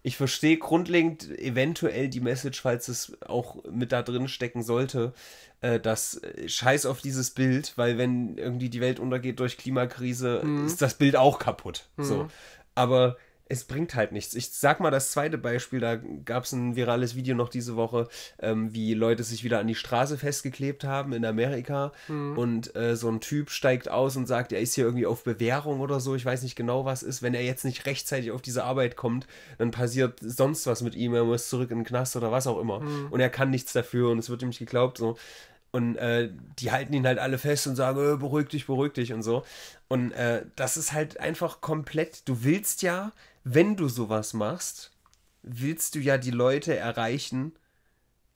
Ich verstehe grundlegend eventuell die Message, falls es auch mit da drin stecken sollte, äh, dass äh, scheiß auf dieses Bild, weil wenn irgendwie die Welt untergeht durch Klimakrise, mhm. ist das Bild auch kaputt. Mhm. So. Aber es bringt halt nichts. Ich sag mal das zweite Beispiel, da gab es ein virales Video noch diese Woche, ähm, wie Leute sich wieder an die Straße festgeklebt haben in Amerika mhm. und äh, so ein Typ steigt aus und sagt, er ist hier irgendwie auf Bewährung oder so, ich weiß nicht genau was ist, wenn er jetzt nicht rechtzeitig auf diese Arbeit kommt, dann passiert sonst was mit ihm, er muss zurück in den Knast oder was auch immer mhm. und er kann nichts dafür und es wird ihm nicht geglaubt so. Und äh, die halten ihn halt alle fest und sagen, äh, beruhig dich, beruhig dich und so. Und äh, das ist halt einfach komplett, du willst ja, wenn du sowas machst, willst du ja die Leute erreichen,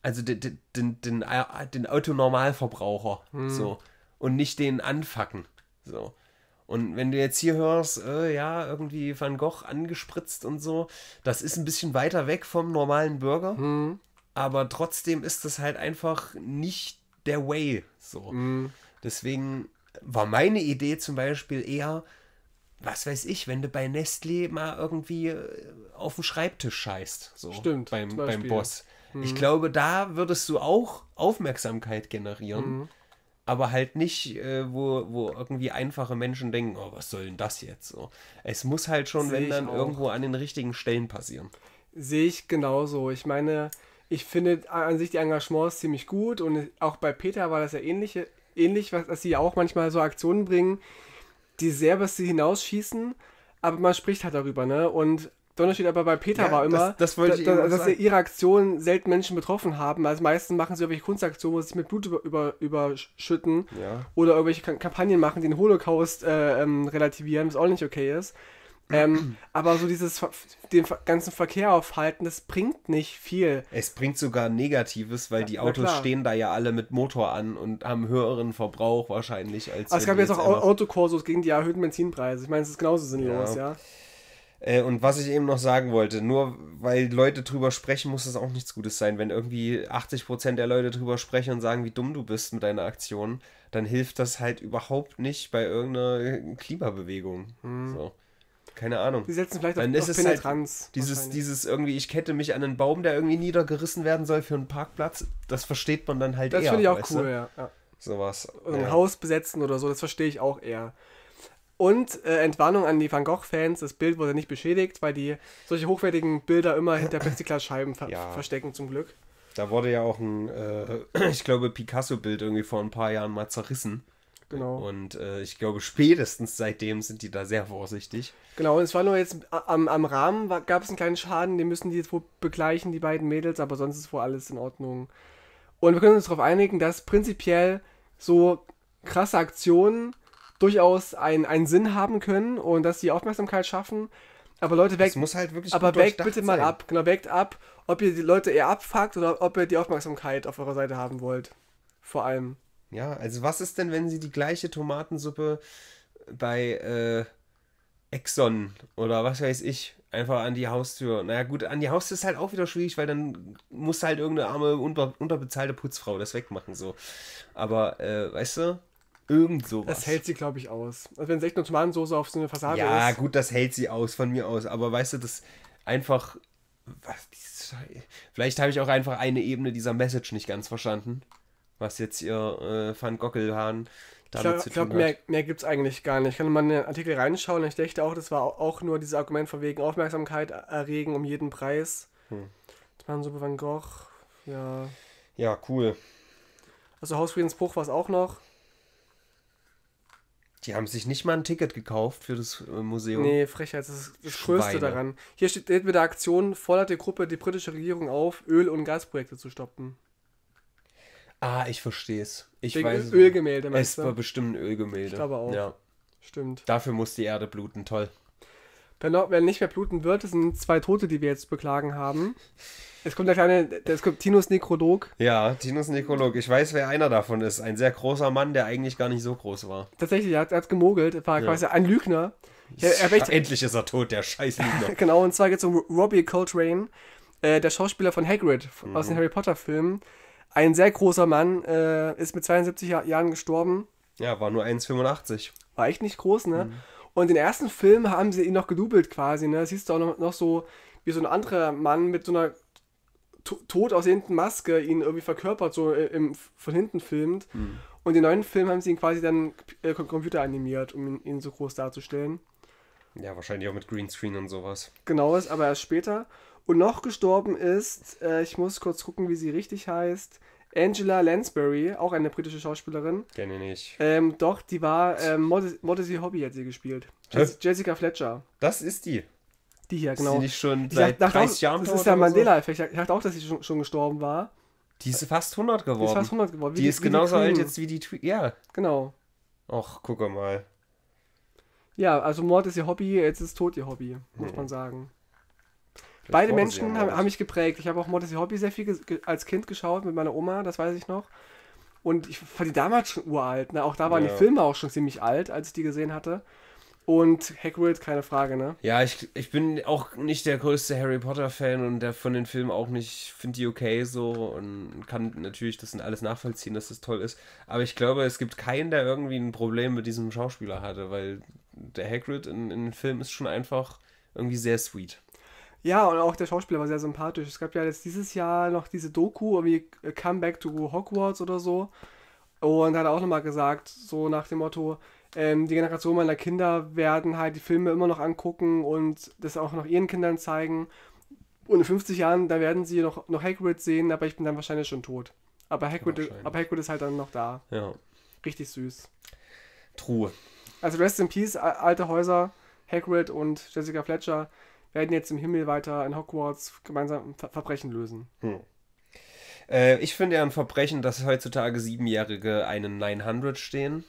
also den, den, den, äh, den, den Autonormalverbraucher, hm. so, und nicht den anfacken, so. Und wenn du jetzt hier hörst, äh, ja, irgendwie Van Gogh angespritzt und so, das ist ein bisschen weiter weg vom normalen Bürger, hm. aber trotzdem ist das halt einfach nicht der Way, so. Hm. Deswegen war meine Idee zum Beispiel eher, was weiß ich, wenn du bei Nestle mal irgendwie äh, auf dem Schreibtisch scheißt. So Stimmt. Beim, beim Boss. Mhm. Ich glaube, da würdest du auch Aufmerksamkeit generieren. Mhm. Aber halt nicht, äh, wo, wo irgendwie einfache Menschen denken, oh, was soll denn das jetzt? So. Es muss halt schon, Seh wenn dann auch. irgendwo an den richtigen Stellen passieren. Sehe ich genauso. Ich meine, ich finde an sich die Engagements ziemlich gut und auch bei Peter war das ja ähnliche, ähnlich, was, dass sie ja auch manchmal so Aktionen bringen, die sehr was sie hinausschießen, aber man spricht halt darüber, ne? Und der Unterschied aber bei Peter ja, war immer, das, das wollte ich da, dass sagen. ihre Aktionen selten Menschen betroffen haben. Also meistens machen sie irgendwelche Kunstaktionen, wo sie sich mit Blut über, über, überschütten ja. oder irgendwelche Kampagnen machen, die den Holocaust äh, ähm, relativieren, was auch nicht okay ist. Ähm, aber so dieses den ganzen Verkehr aufhalten, das bringt nicht viel. Es bringt sogar Negatives, weil ja, die Autos stehen da ja alle mit Motor an und haben höheren Verbrauch wahrscheinlich als. Aber es gab jetzt auch Autokursus gegen die erhöhten Benzinpreise. Ich meine, es ist genauso sinnlos, ja. ja. Äh, und was ich eben noch sagen wollte, nur weil Leute drüber sprechen, muss das auch nichts Gutes sein. Wenn irgendwie 80% der Leute drüber sprechen und sagen, wie dumm du bist mit deiner Aktion, dann hilft das halt überhaupt nicht bei irgendeiner Klimabewegung. Mhm. So keine Ahnung. Die setzen vielleicht dann auf, ist auf Penetranz. Halt dieses, dieses irgendwie, ich kette mich an einen Baum, der irgendwie niedergerissen werden soll für einen Parkplatz, das versteht man dann halt das eher. Das finde ich auch cool, du? ja. ja. Sowas. ein ja. Haus besetzen oder so, das verstehe ich auch eher. Und äh, Entwarnung an die Van Gogh-Fans, das Bild wurde nicht beschädigt, weil die solche hochwertigen Bilder immer hinter (clears throat) Plexiglasscheiben ver ja. verstecken, zum Glück. Da wurde ja auch ein, äh, (clears throat) ich glaube, Picasso-Bild irgendwie vor ein paar Jahren mal zerrissen. Genau. Und äh, ich glaube, spätestens seitdem sind die da sehr vorsichtig. Genau, und es war nur jetzt äh, am, am Rahmen gab es einen kleinen Schaden, den müssen die jetzt wohl begleichen, die beiden Mädels, aber sonst ist wohl alles in Ordnung. Und wir können uns darauf einigen, dass prinzipiell so krasse Aktionen durchaus ein, einen Sinn haben können und dass sie Aufmerksamkeit schaffen. Aber Leute, weckt, halt aber weckt bitte mal ab. Genau, weckt ab, ob ihr die Leute eher abfuckt oder ob ihr die Aufmerksamkeit auf eurer Seite haben wollt. Vor allem. Ja, also was ist denn, wenn sie die gleiche Tomatensuppe bei äh, Exxon oder was weiß ich einfach an die Haustür. Naja gut, an die Haustür ist halt auch wieder schwierig, weil dann muss halt irgendeine arme, unter, unterbezahlte Putzfrau das wegmachen so. Aber äh, weißt du, irgend sowas. Das hält sie, glaube ich, aus. Also wenn es echt nur Tomatensauce auf so eine Fassade ja, ist. Ja gut, das hält sie aus, von mir aus. Aber weißt du, das einfach... Was, vielleicht habe ich auch einfach eine Ebene dieser Message nicht ganz verstanden was jetzt ihr äh, Van Gockelhahn damit glaub, zu tun glaub, hat. Ich glaube, mehr, gibt es eigentlich gar nicht. Ich kann mal in den Artikel reinschauen. Ich dachte auch, das war auch nur dieses Argument von wegen Aufmerksamkeit erregen um jeden Preis. Hm. Das waren so Van Gogh, ja. Ja, cool. Also Hausfriedensbruch war es auch noch. Die haben sich nicht mal ein Ticket gekauft für das äh, Museum. Nee, Frechheit, das ist das Schweine. Größte daran. Hier steht mit der Aktion, fordert die Gruppe die britische Regierung auf, Öl- und Gasprojekte zu stoppen. Ah, ich verstehe es. Ich Wegen weiß Ölgemälde, meinst du? Es war bestimmt ein Ölgemälde. Ich glaube auch. Ja. Stimmt. Dafür muss die Erde bluten, toll. Wenn, auch, wenn nicht mehr bluten wird, sind zwei Tote, die wir jetzt beklagen haben. Es kommt der kleine, es kommt Tinus Nekrolog. Ja, Tinus Nekrolog. Ich weiß, wer einer davon ist. Ein sehr großer Mann, der eigentlich gar nicht so groß war. Tatsächlich, er hat, er hat gemogelt, war ja. quasi ein Lügner. Er, er echt, Endlich ist er tot, der scheiß Lügner. (laughs) genau, und zwar geht es um Robbie Coltrane, äh, der Schauspieler von Hagrid von, mhm. aus den Harry Potter-Filmen. Ein sehr großer Mann äh, ist mit 72 Jahren gestorben. Ja, war nur 1,85. War echt nicht groß, ne? Mhm. Und den ersten Film haben sie ihn noch gedoubelt quasi, ne? siehst du auch noch, noch so, wie so ein anderer Mann mit so einer tot aussehenden Maske ihn irgendwie verkörpert, so äh, im, von hinten filmt. Mhm. Und den neuen Film haben sie ihn quasi dann äh, computeranimiert, um ihn, ihn so groß darzustellen. Ja, wahrscheinlich auch mit Greenscreen und sowas. Genau, ist aber erst später. Und noch gestorben ist, äh, ich muss kurz gucken, wie sie richtig heißt, Angela Lansbury, auch eine britische Schauspielerin. Kenne ich nicht. Ähm, doch, die war, ähm, Modesty Modest Hobby hat sie gespielt. Jess Jessica Fletcher. Das ist die. Die hier, genau. Ist die nicht schon die seit dachte, 30 Jahren Das ist der Mandela-Effekt. Ich dachte auch, dass sie schon, schon gestorben war. Die ist fast 100 geworden. Die ist fast 100 geworden. Wie, die ist genauso die alt jetzt wie die Tweet. Ja. Genau. Och, guck mal. Ja, also Mord ist ihr Hobby, jetzt ist Tod ihr Hobby, muss hm. man sagen. Beide Menschen haben, haben, mich geprägt. Ich habe auch Modesty Hobby sehr viel als Kind geschaut mit meiner Oma, das weiß ich noch. Und ich fand die damals schon uralt. Ne? Auch da waren ja. die Filme auch schon ziemlich alt, als ich die gesehen hatte. Und Hagrid, keine Frage, ne? Ja, ich, ich bin auch nicht der größte Harry Potter-Fan und der von den Filmen auch nicht, finde die okay so und kann natürlich das alles nachvollziehen, dass das toll ist. Aber ich glaube, es gibt keinen, der irgendwie ein Problem mit diesem Schauspieler hatte, weil der Hagrid in, in den Filmen ist schon einfach irgendwie sehr sweet. Ja, und auch der Schauspieler war sehr sympathisch. Es gab ja jetzt dieses Jahr noch diese Doku, irgendwie äh, Come Back to Hogwarts oder so. Und da hat er auch nochmal gesagt, so nach dem Motto, ähm, die Generation meiner Kinder werden halt die Filme immer noch angucken und das auch noch ihren Kindern zeigen. Und in 50 Jahren, da werden sie noch, noch Hagrid sehen, aber ich bin dann wahrscheinlich schon tot. Aber Hagrid, aber Hagrid ist halt dann noch da. Ja. Richtig süß. True. Also Rest in Peace, alte Häuser, Hagrid und Jessica Fletcher werden jetzt im Himmel weiter in Hogwarts gemeinsam Ver Verbrechen lösen. Hm. Äh, ich finde ja ein Verbrechen, dass heutzutage Siebenjährige einen 900 stehen.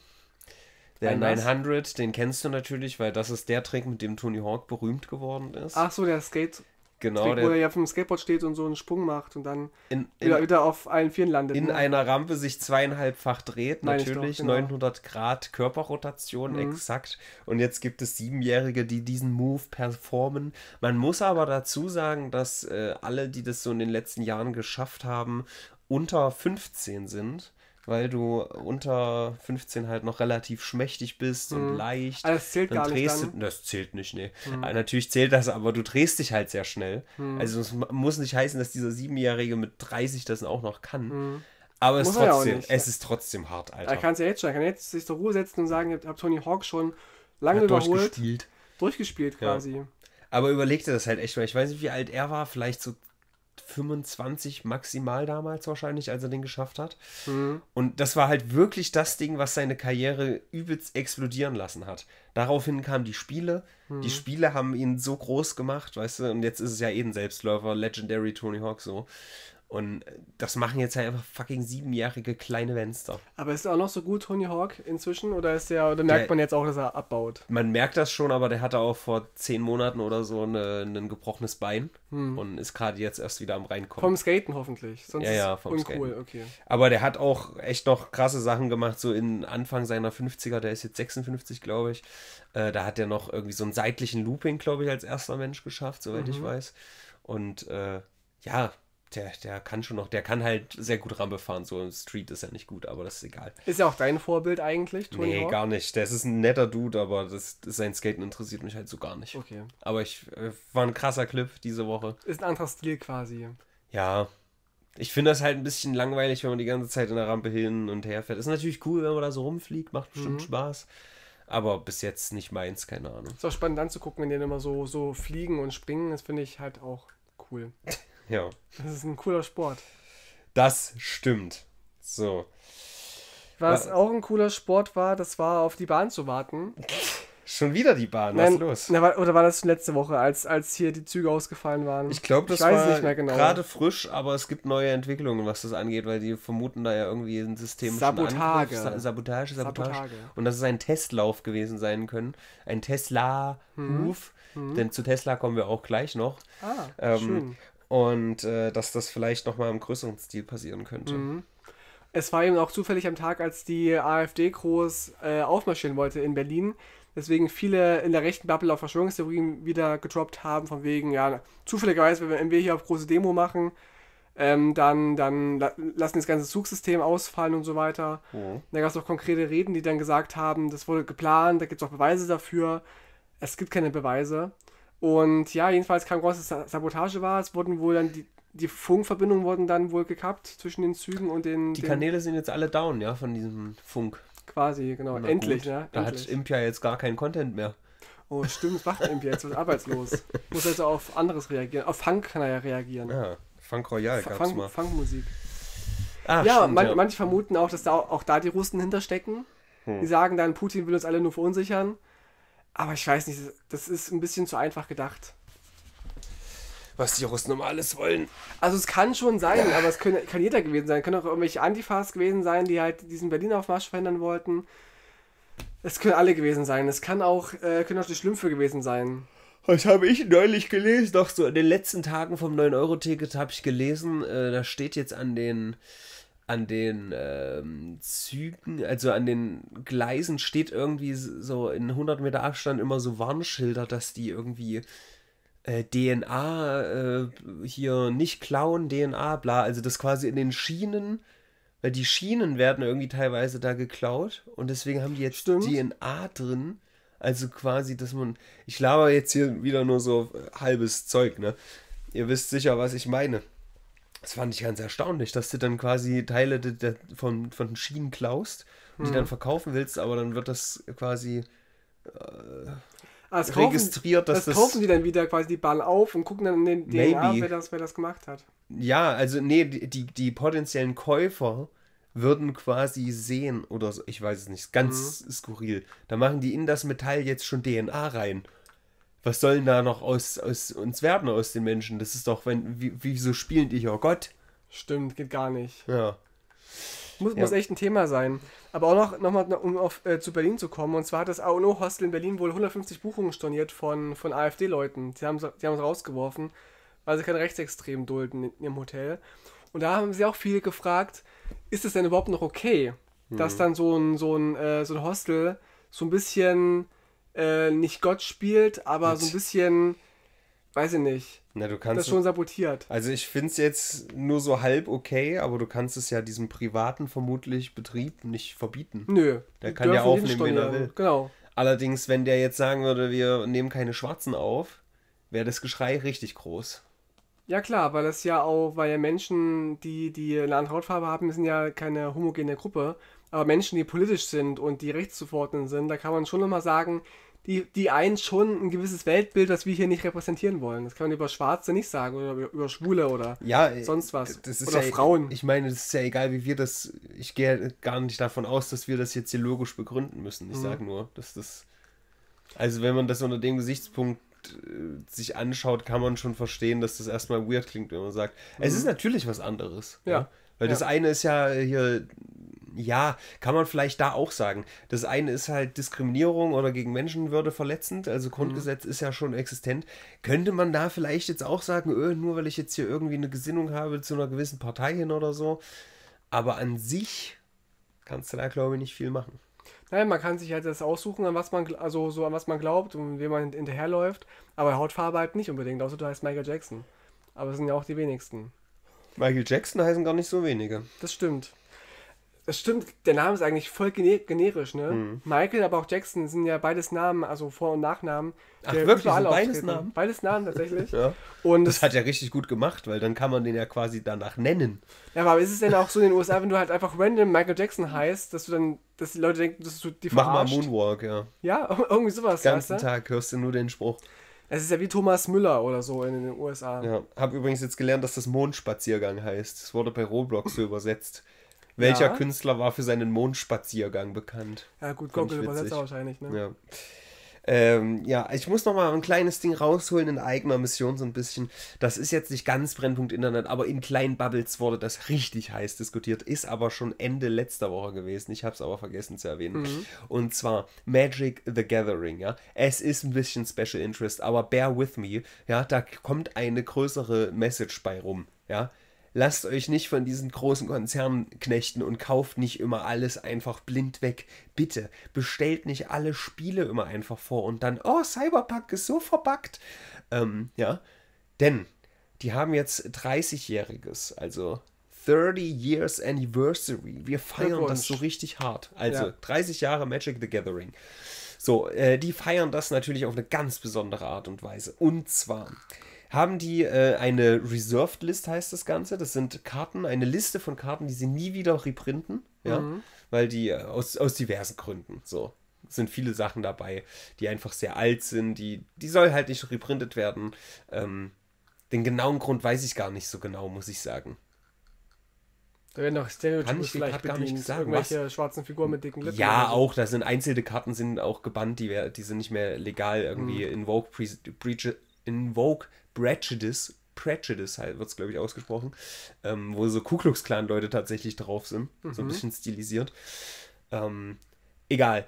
Der ein 900, was? den kennst du natürlich, weil das ist der Trick, mit dem Tony Hawk berühmt geworden ist. Ach so, der Skate. Genau. Trick, wo er ja auf dem Skateboard steht und so einen Sprung macht und dann in, in, wieder, wieder, auf allen Vieren landet. In ne? einer Rampe sich zweieinhalbfach dreht, Nein, natürlich. Doch, genau. 900 Grad Körperrotation, mhm. exakt. Und jetzt gibt es Siebenjährige, die diesen Move performen. Man muss aber dazu sagen, dass äh, alle, die das so in den letzten Jahren geschafft haben, unter 15 sind weil du unter 15 halt noch relativ schmächtig bist mhm. und hm. leicht. Also das zählt dann gar nicht. Dann. Du, das zählt nicht, nee. Mhm. Natürlich zählt das, aber du drehst dich halt sehr schnell. Mhm. Also es muss nicht heißen, dass dieser Siebenjährige mit 30 das auch noch kann. Hm. Aber es, trotzdem, es ist trotzdem hart, Alter. Er kann es ja jetzt schon. Er kann jetzt sich zur Ruhe setzen und sagen, ich habe Tony Hawk schon lange überholt. Durchgespielt. Durchgespielt quasi. Ja. Aber überleg dir das halt echt mal. Ich weiß nicht, wie alt er war, vielleicht so 25 maximal damals wahrscheinlich, als er den geschafft hat. Mhm. Und das war halt wirklich das Ding, was seine Karriere übelst explodieren lassen hat. Daraufhin kamen die Spiele. Mhm. Die Spiele haben ihn so groß gemacht, weißt du, und jetzt ist es ja eben eh Selbstläufer, Legendary Tony Hawk so. Und das machen jetzt halt einfach fucking siebenjährige kleine Fenster. Aber ist er auch noch so gut, Tony Hawk, inzwischen? Oder ist der, oder merkt der, man jetzt auch, dass er abbaut? Man merkt das schon, aber der hatte auch vor zehn Monaten oder so eine, ein gebrochenes Bein hm. und ist gerade jetzt erst wieder am Reinkommen. Vom Skaten hoffentlich. Sonst ja, ja, vom uncool. Skaten. okay. Aber der hat auch echt noch krasse Sachen gemacht, so in Anfang seiner 50er, der ist jetzt 56, glaube ich. Äh, da hat er noch irgendwie so einen seitlichen Looping, glaube ich, als erster Mensch geschafft, soweit mhm. ich weiß. Und äh, ja, der, der kann schon noch, der kann halt sehr gut Rampe fahren. So im Street ist ja nicht gut, aber das ist egal. Ist ja auch dein Vorbild eigentlich, Tony Nee, Hawk? gar nicht. Der ist ein netter Dude, aber das, sein Skaten interessiert mich halt so gar nicht. Okay. Aber ich äh, war ein krasser Clip diese Woche. Ist ein anderer Stil quasi. Ja. Ich finde das halt ein bisschen langweilig, wenn man die ganze Zeit in der Rampe hin und her fährt. Ist natürlich cool, wenn man da so rumfliegt, macht bestimmt mhm. Spaß. Aber bis jetzt nicht meins, keine Ahnung. Ist auch spannend anzugucken, wenn die dann immer so, so fliegen und springen. Das finde ich halt auch cool. (laughs) Ja. Das ist ein cooler Sport. Das stimmt. So. Was, Was auch ein cooler Sport war, das war auf die Bahn zu warten. Schon wieder die Bahn, was Nein, los? Na, oder war das schon letzte Woche, als, als hier die Züge ausgefallen waren? Ich glaube, das ich war genau. gerade frisch, aber es gibt neue Entwicklungen, was das angeht, weil die vermuten da ja irgendwie ein System. Sabotage. Sabotage, Sabotage, Sabotage. Und dass es ein Testlauf gewesen sein können. Ein Tesla-Move. Hm. Denn zu Tesla kommen wir auch gleich noch. Ah, ähm, schön. Und äh, dass das vielleicht nochmal im größeren Stil passieren könnte. Mhm. Es war eben auch zufällig am Tag, als die AfD groß äh, aufmarschieren wollte in Berlin. Deswegen viele in der rechten Bubble auf Verschwörungstheorien wieder gedroppt haben, von wegen, ja, zufälligerweise, wenn wir hier auf große Demo machen, ähm, dann, dann lassen das ganze Zugsystem ausfallen und so weiter. Mhm. Da gab es auch konkrete Reden, die dann gesagt haben, das wurde geplant, da gibt es auch Beweise dafür. Es gibt keine Beweise. Und ja, jedenfalls kam große Sabotage war. Es wurden wohl dann die, die Funkverbindungen wurden dann wohl gekappt zwischen den Zügen und den. Die den Kanäle sind jetzt alle down, ja, von diesem Funk. Quasi, genau. Na, endlich, gut. Ne? ja. Da endlich. hat Impia jetzt gar keinen Content mehr. Oh, stimmt, was macht Impia jetzt? wird arbeitslos? (laughs) Muss also auf anderes reagieren. Auf Funk kann er ja reagieren. Ja, ah, Funk Royal F gab's Funk, mal. Funkmusik. Ach, ja, stimmt, man, ja, manche vermuten auch, dass da auch da die Russen hinterstecken. Hm. Die sagen dann, Putin will uns alle nur verunsichern. Aber ich weiß nicht, das ist ein bisschen zu einfach gedacht. Was die Russen immer alles wollen. Also es kann schon sein, aber es können, kann jeder gewesen sein. Können auch irgendwelche Antifas gewesen sein, die halt diesen Berliner Aufmarsch verhindern wollten. Es können alle gewesen sein. Es kann auch, äh, können auch die Schlümpfe gewesen sein. Das habe ich neulich gelesen, doch so in den letzten Tagen vom 9-Euro-Ticket habe ich gelesen, äh, da steht jetzt an den an den ähm, Zügen, also an den Gleisen steht irgendwie so in 100 Meter Abstand immer so Warnschilder, dass die irgendwie äh, DNA äh, hier nicht klauen, DNA bla, also das quasi in den Schienen, weil die Schienen werden irgendwie teilweise da geklaut und deswegen haben die jetzt Stimmt. DNA drin. Also quasi, dass man. Ich laber jetzt hier wieder nur so äh, halbes Zeug, ne? Ihr wisst sicher, was ich meine. Das fand ich ganz erstaunlich, dass du dann quasi Teile de, de, von, von den Schienen klaust und mhm. die dann hm. verkaufen willst, aber dann wird das quasi äh, ah, das registriert, dass das, das kaufen die dann wieder quasi die Ball auf und gucken dann in den DNA, wer das, wer das gemacht hat. Ja, also nee, die, die, die potenziellen Käufer würden quasi sehen oder so, ich weiß es nicht, ganz mhm. skurril. Da machen die in das Metall jetzt schon DNA rein was soll denn da noch aus, aus uns werden, aus den Menschen? Das ist doch, wenn, wie, wieso spielen die hier oh Gott? Stimmt, geht gar nicht. Ja. Muss, ja. muss echt ein Thema sein. Aber auch noch, noch mal, um auf, äh, zu Berlin zu kommen, und zwar hat das AONO-Hostel in Berlin wohl 150 Buchungen storniert von, von AfD-Leuten. Die haben es rausgeworfen, weil sie keinen Rechtsextrem dulden in ihrem Hotel. Und da haben sie auch viele gefragt, ist es denn überhaupt noch okay, mhm. dass dann so ein, so ein, äh, so ein Hostel so ein bisschen äh, nicht Gott spielt, aber Mit. so ein bisschen, weiß ich nicht. Na, du kannst das schon sabotiert. Also ich finde es jetzt nur so halb okay, aber du kannst es ja diesem privaten vermutlich Betrieb nicht verbieten. Nö. Der kann ja aufnehmen, wenn er will. Genau. Allerdings, wenn der jetzt sagen würde, wir nehmen keine Schwarzen auf, wäre das Geschrei richtig groß. Ja klar, weil das ja auch, weil ja Menschen, die, die eine andere Hautfarbe haben, sind ja keine homogene Gruppe. Aber Menschen, die politisch sind und die rechtszuverordnen sind, da kann man schon nochmal sagen, die, die einen schon ein gewisses Weltbild, das wir hier nicht repräsentieren wollen. Das kann man über Schwarze nicht sagen oder über Schwule oder ja, äh, sonst was. oder ja, e-, Frauen. Ich meine, es ist ja egal, wie wir das. Ich gehe halt gar nicht davon aus, dass wir das jetzt hier logisch begründen müssen. Ich mhm. sage nur, dass das. Also, wenn man das unter dem Gesichtspunkt äh, sich anschaut, kann man schon verstehen, dass das erstmal weird klingt, wenn man sagt, mhm. es ist natürlich was anderes. Ja. ja. Weil ja. das eine ist ja hier, ja, kann man vielleicht da auch sagen. Das eine ist halt Diskriminierung oder gegen Menschenwürde verletzend, also mhm. Grundgesetz mhm. ist ja schon existent. Könnte man da vielleicht jetzt auch sagen, öh, nur weil ich jetzt hier irgendwie eine Gesinnung habe zu einer gewissen Partei hin oder so. Aber an sich kannst du da, glaube ich, nicht viel machen. Nein, man kann sich halt das aussuchen, an was man, also so an was man glaubt und wem man hinterherläuft. Aber Hautfarbe halt nicht unbedingt, außer du heißt Michael Jackson. Aber es sind ja auch die wenigsten. Michael Jackson heißen gar nicht so wenige. Das stimmt. Das stimmt, der Name ist eigentlich voll generisch, ne? Mhm. Michael, aber auch Jackson sind ja beides Namen, also Vor- und Nachnamen. Ach wirklich, sind beides Namen? Beides Namen tatsächlich. (laughs) ja. und das, hat ja richtig gut gemacht, weil dann kann man den ja quasi danach nennen. Ja, aber ist es denn auch so in den USA, wenn du halt einfach random Michael Jackson heißt, dass du dann, dass die Leute denken, dass du die verarscht? Mach mal Moonwalk, ja. Ja, (laughs) irgendwie sowas, Den ganzen weißt Tag hörst du nur den Spruch. Es ist ja wie Thomas Müller oder so in den USA. Ja, habe übrigens jetzt gelernt, dass das Mondspaziergang heißt. Es wurde bei Roblox so übersetzt. Welcher ja. Künstler war für seinen Mondspaziergang bekannt? Ja, gut, Google übersetzt wahrscheinlich, ne? Ja. Ähm, ja, ich muss noch mal ein kleines Ding rausholen in eigener Mission so ein bisschen. Das ist jetzt nicht ganz Brennpunkt Internet, aber in kleinen Bubbles wurde das richtig heiß diskutiert, ist aber schon Ende letzter Woche gewesen. Ich habe es aber vergessen zu erwähnen. Mhm. Und zwar Magic the Gathering, ja. Es ist ein bisschen Special Interest, aber bear with me, ja, da kommt eine größere Message bei rum, ja lasst euch nicht von diesen großen Konzernen knechten und kauft nicht immer alles einfach blind weg. Bitte bestellt nicht alle Spiele immer einfach vor und dann, oh, Cyberpunk ist so verbuggt. Ähm, ja, denn die haben jetzt 30-jähriges, also 30 Years Anniversary. Wir feiern das so richtig hart. Also ja. 30 Jahre Magic the Gathering. So, äh, die feiern das natürlich auf eine ganz besondere Art und Weise. Und zwar haben die äh, eine Reserved List, heißt das Ganze. Das sind Karten, eine Liste von Karten, die sie nie wieder reprinten, ja, mhm. weil die äh, aus, aus diversen Gründen so sind viele Sachen dabei, die einfach sehr alt sind, die, die soll halt nicht reprintet werden. Ähm, den genauen Grund weiß ich gar nicht so genau, muss ich sagen. Da werden auch Stereotypen vielleicht Gar nicht sagen, Irgendwelche was? schwarzen Figuren mit dicken Lippen. Ja, auch. Da sind einzelne Karten sind auch gebannt. Die, die sind nicht mehr legal irgendwie hm. in Vogue Pre Breach, Prejudice, Prejudice halt, wird es, glaube ich, ausgesprochen, ähm, wo so Ku Klux Klan-Leute tatsächlich drauf sind. Mhm. So ein mhm. bisschen stilisiert. Ähm, egal.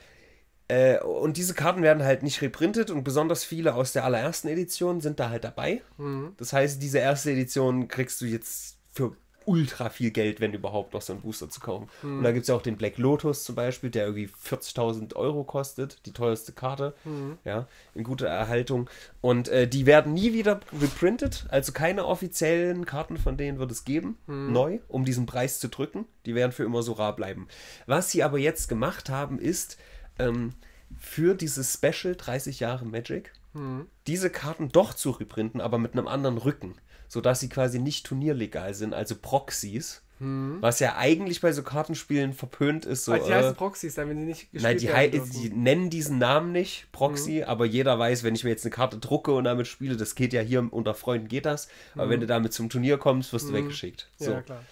Äh, und diese Karten werden halt nicht reprintet und besonders viele aus der allerersten Edition sind da halt dabei. Mhm. Das heißt, diese erste Edition kriegst du jetzt für ultra viel Geld, wenn überhaupt, noch so einen Booster zu kaufen. Mhm. Und hm. da gibt es ja auch den Black Lotus zum Beispiel, der irgendwie 40.000 Euro kostet, die teuerste Karte, mhm. ja, in guter Erhaltung. Und äh, die werden nie wieder reprintet, also keine offiziellen Karten von denen wird es geben, mhm. neu, um diesen Preis zu drücken. Die werden für immer so rar bleiben. Was sie aber jetzt gemacht haben, ist ähm, für dieses Special 30 Jahre Magic Mhm. diese Karten doch zu reprinten, aber mit einem anderen Rücken, sodass sie quasi nicht turnierlegal sind, also Proxys. Mhm. Was ja eigentlich bei so Kartenspielen verpönt ist. So, also die äh, heißen Proxys, dann, wenn sie nicht gespielt Nein, die, werden die nennen diesen Namen nicht, Proxy, mhm. aber jeder weiß, wenn ich mir jetzt eine Karte drucke und damit spiele, das geht ja hier unter Freunden geht das, aber mhm. wenn du damit zum Turnier kommst, wirst du mhm. weggeschickt. So. Ja, klar.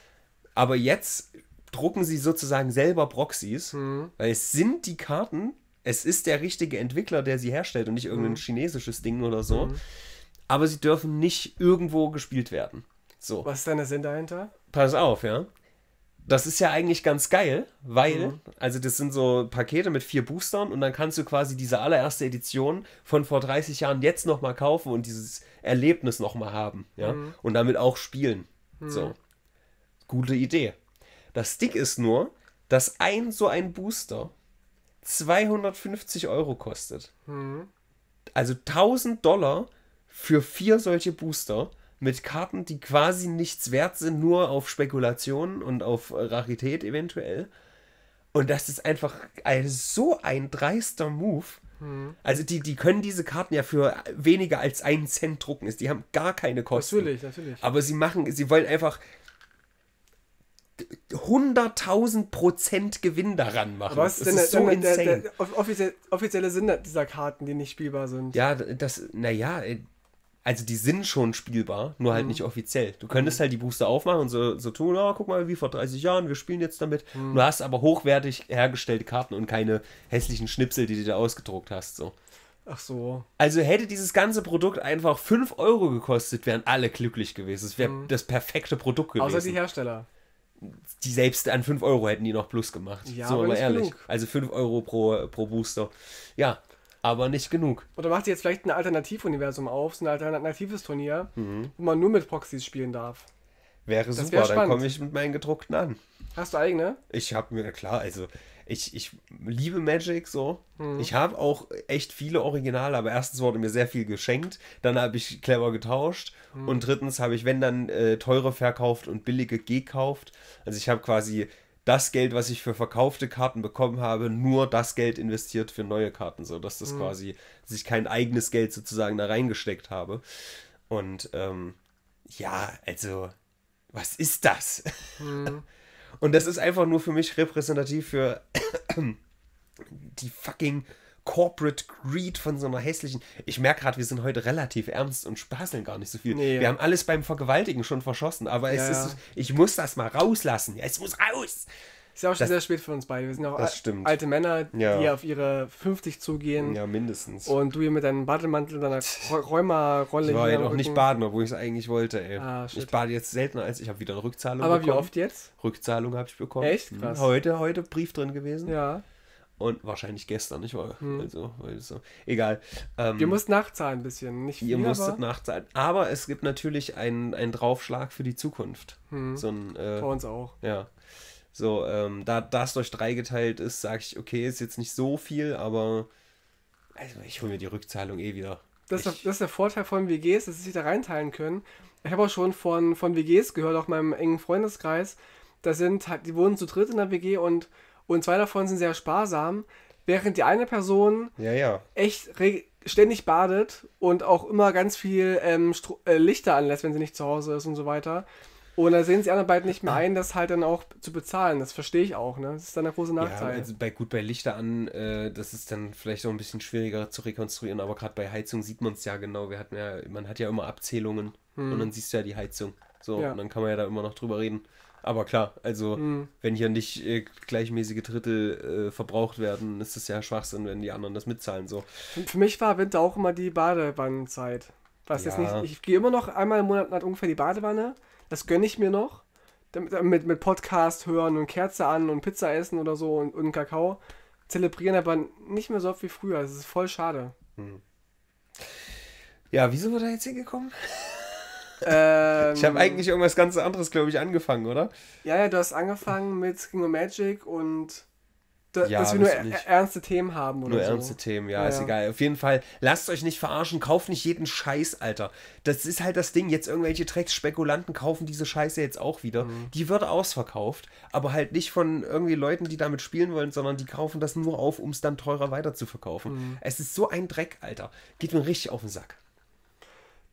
Aber jetzt drucken sie sozusagen selber Proxys, mhm. weil es sind die Karten, es ist der richtige Entwickler, der sie herstellt und nicht irgendein mhm. chinesisches Ding oder so. Mhm. Aber sie dürfen nicht irgendwo gespielt werden. So. Was ist dann Sinn dahinter? Pass auf, ja. Das ist ja eigentlich ganz geil, weil, mhm. also das sind so Pakete mit vier Boostern und dann kannst du quasi diese allererste Edition von vor 30 Jahren jetzt nochmal kaufen und dieses Erlebnis nochmal haben, ja. Mhm. Und damit auch spielen. Mhm. So. Gute Idee. Das Dick ist nur, dass ein so ein Booster 250 Euro kostet. Mhm. Also 1000 Dollar für vier solche Booster mit Karten, die quasi nichts wert sind, nur auf Spekulationen und auf Rarität eventuell. Und das ist einfach ein, so ein dreister Move. Hm. Also die, die können diese Karten ja für weniger als einen Cent drucken. Die haben gar keine Kosten. Natürlich, natürlich. Aber sie machen, sie wollen einfach 100.000 Prozent Gewinn daran machen. Was das ist der, so der, der, der offizielle, offizielle Sinn dieser Karten, die nicht spielbar sind? Ja, das, naja, äh, also die sind schon spielbar, nur halt mhm. nicht offiziell. Du könntest mhm. halt die Booster aufmachen und so, so tun, oh, guck mal, wie vor 30 Jahren, wir spielen jetzt damit. Mhm. Du hast aber hochwertig hergestellte Karten und keine hässlichen Schnipsel, die du da ausgedruckt hast, so. Ach so. Also hätte dieses ganze Produkt einfach 5 Euro gekostet, wären alle glücklich gewesen. Es wäre mhm. das perfekte Produkt gewesen. Außer die Hersteller die selbst an 5 Euro hätten die noch plus gemacht. Ja, so, aber mal ehrlich. Genug. Also 5 Euro pro, pro Booster. Ja, aber nicht genug. Oder macht ihr jetzt vielleicht ein Alternativuniversum auf, so ein alternatives Turnier, mhm. wo man nur mit Proxys spielen darf? Wäre das super, wär dann komme ich mit meinen gedruckten an. Hast du eigene? Ich habe mir, klar, also ich, ich liebe Magic so. Mhm. Ich habe auch echt viele Originale, aber erstens wurde mir sehr viel geschenkt, dann habe ich clever getauscht mhm. und drittens habe ich, wenn dann, äh, teure verkauft und billige gekauft. Also ich habe quasi das Geld, was ich für verkaufte Karten bekommen habe, nur das Geld investiert für neue Karten, so dass das mhm. quasi, sich kein eigenes Geld sozusagen da reingesteckt habe. Und ähm, ja, also, was ist das? Mhm. (laughs) Und das ist einfach nur für mich repräsentativ für die fucking Corporate Greed von so einer hässlichen. Ich merke gerade, wir sind heute relativ ernst und spaßeln gar nicht so viel. Nee, Wir haben alles beim Vergewaltigen schon verschossen, aber es ja, ist, ich muss das mal rauslassen. Es muss raus. Ist ja auch schon sehr spät für uns beide. Wir sind auch al stimmt. alte Männer, ja. die auf ihre 50 zugehen. Ja, mindestens. Und du hier mit deinem Bademantel und deiner Rheuma-Rolle. Ich war ja noch nicht baden, obwohl ich es eigentlich wollte, ey. Ah, ich bade jetzt seltener als ich habe wieder eine Rückzahlung Aber bekommen. wie oft jetzt? Rückzahlung habe ich bekommen. Echt? Mhm. Krass. Heute, heute Brief drin gewesen. Ja. Und wahrscheinlich gestern, nicht wahr? Hm. Also, also, egal. Ähm, ihr müsst nachzahlen ein bisschen, nicht viel, Ihr musstet aber... nachzahlen. Aber es gibt natürlich einen, Draufschlag für die Zukunft. Hm. So ein, äh, Bei uns auch. Ja. So, ähm, da das durch drei geteilt ist, sage ich, okay, ist jetzt nicht so viel, aber also ich hole mir die Rückzahlung eh wieder. Das ist, der, das ist, der, Vorteil von WGs, dass sie sich da reinteilen können. Ich habe auch schon von, von WGs gehört, auch meinem engen Freundeskreis. Da sind halt, die wohnen zu dritt in der WG und, und zwei davon sind sehr sparsam, während die eine Person ja, ja. echt ständig badet und auch immer ganz viel ähm, äh, Lichter anlässt, wenn sie nicht zu Hause ist und so weiter. Und da sehen sie anderen beiden nicht mehr ah. ein, das halt dann auch zu bezahlen. Das verstehe ich auch, ne? Das ist dann der große Nachteil. Ja, also bei, gut, bei Lichter an, äh, das ist dann vielleicht auch ein bisschen schwieriger zu rekonstruieren, aber gerade bei Heizung sieht man es ja genau. Wir hatten ja, man hat ja immer Abzählungen hm. und dann siehst du ja die Heizung. So, ja. und dann kann man ja da immer noch drüber reden. Aber klar, also hm. wenn hier nicht äh, gleichmäßige Drittel äh, verbraucht werden, ist das ja Schwachsinn, wenn die anderen das mitzahlen. So. Für mich war Winter auch immer die Badewannenzeit. Was ja. jetzt nicht, ich gehe immer noch einmal im Monat ungefähr die Badewanne das gönne ich mir noch. Mit, mit Podcast hören und Kerze an und Pizza essen oder so und, und Kakao. Zelebrieren aber nicht mehr so oft wie früher. Das ist voll schade. Hm. Ja, wieso wurde er jetzt hingekommen? Ähm, ich habe eigentlich irgendwas ganz anderes, glaube ich, angefangen, oder? Ja, ja, du hast angefangen mit King of Magic und da, ja, dass wir nur e- nicht. E- ernste Themen haben oder nur so. Nur ernste Themen, ja, ja, ist egal. Auf jeden Fall, lasst euch nicht verarschen, kauft nicht jeden Scheiß, Alter. Das ist halt das Ding, jetzt irgendwelche Drecksspekulanten kaufen diese Scheiße jetzt auch wieder. Mhm. Die wird ausverkauft, aber halt nicht von irgendwie Leuten, die damit spielen wollen, sondern die kaufen das nur auf, um es dann teurer weiter zu verkaufen. Mhm. Es ist so ein Dreck, Alter. Geht mir richtig auf den Sack.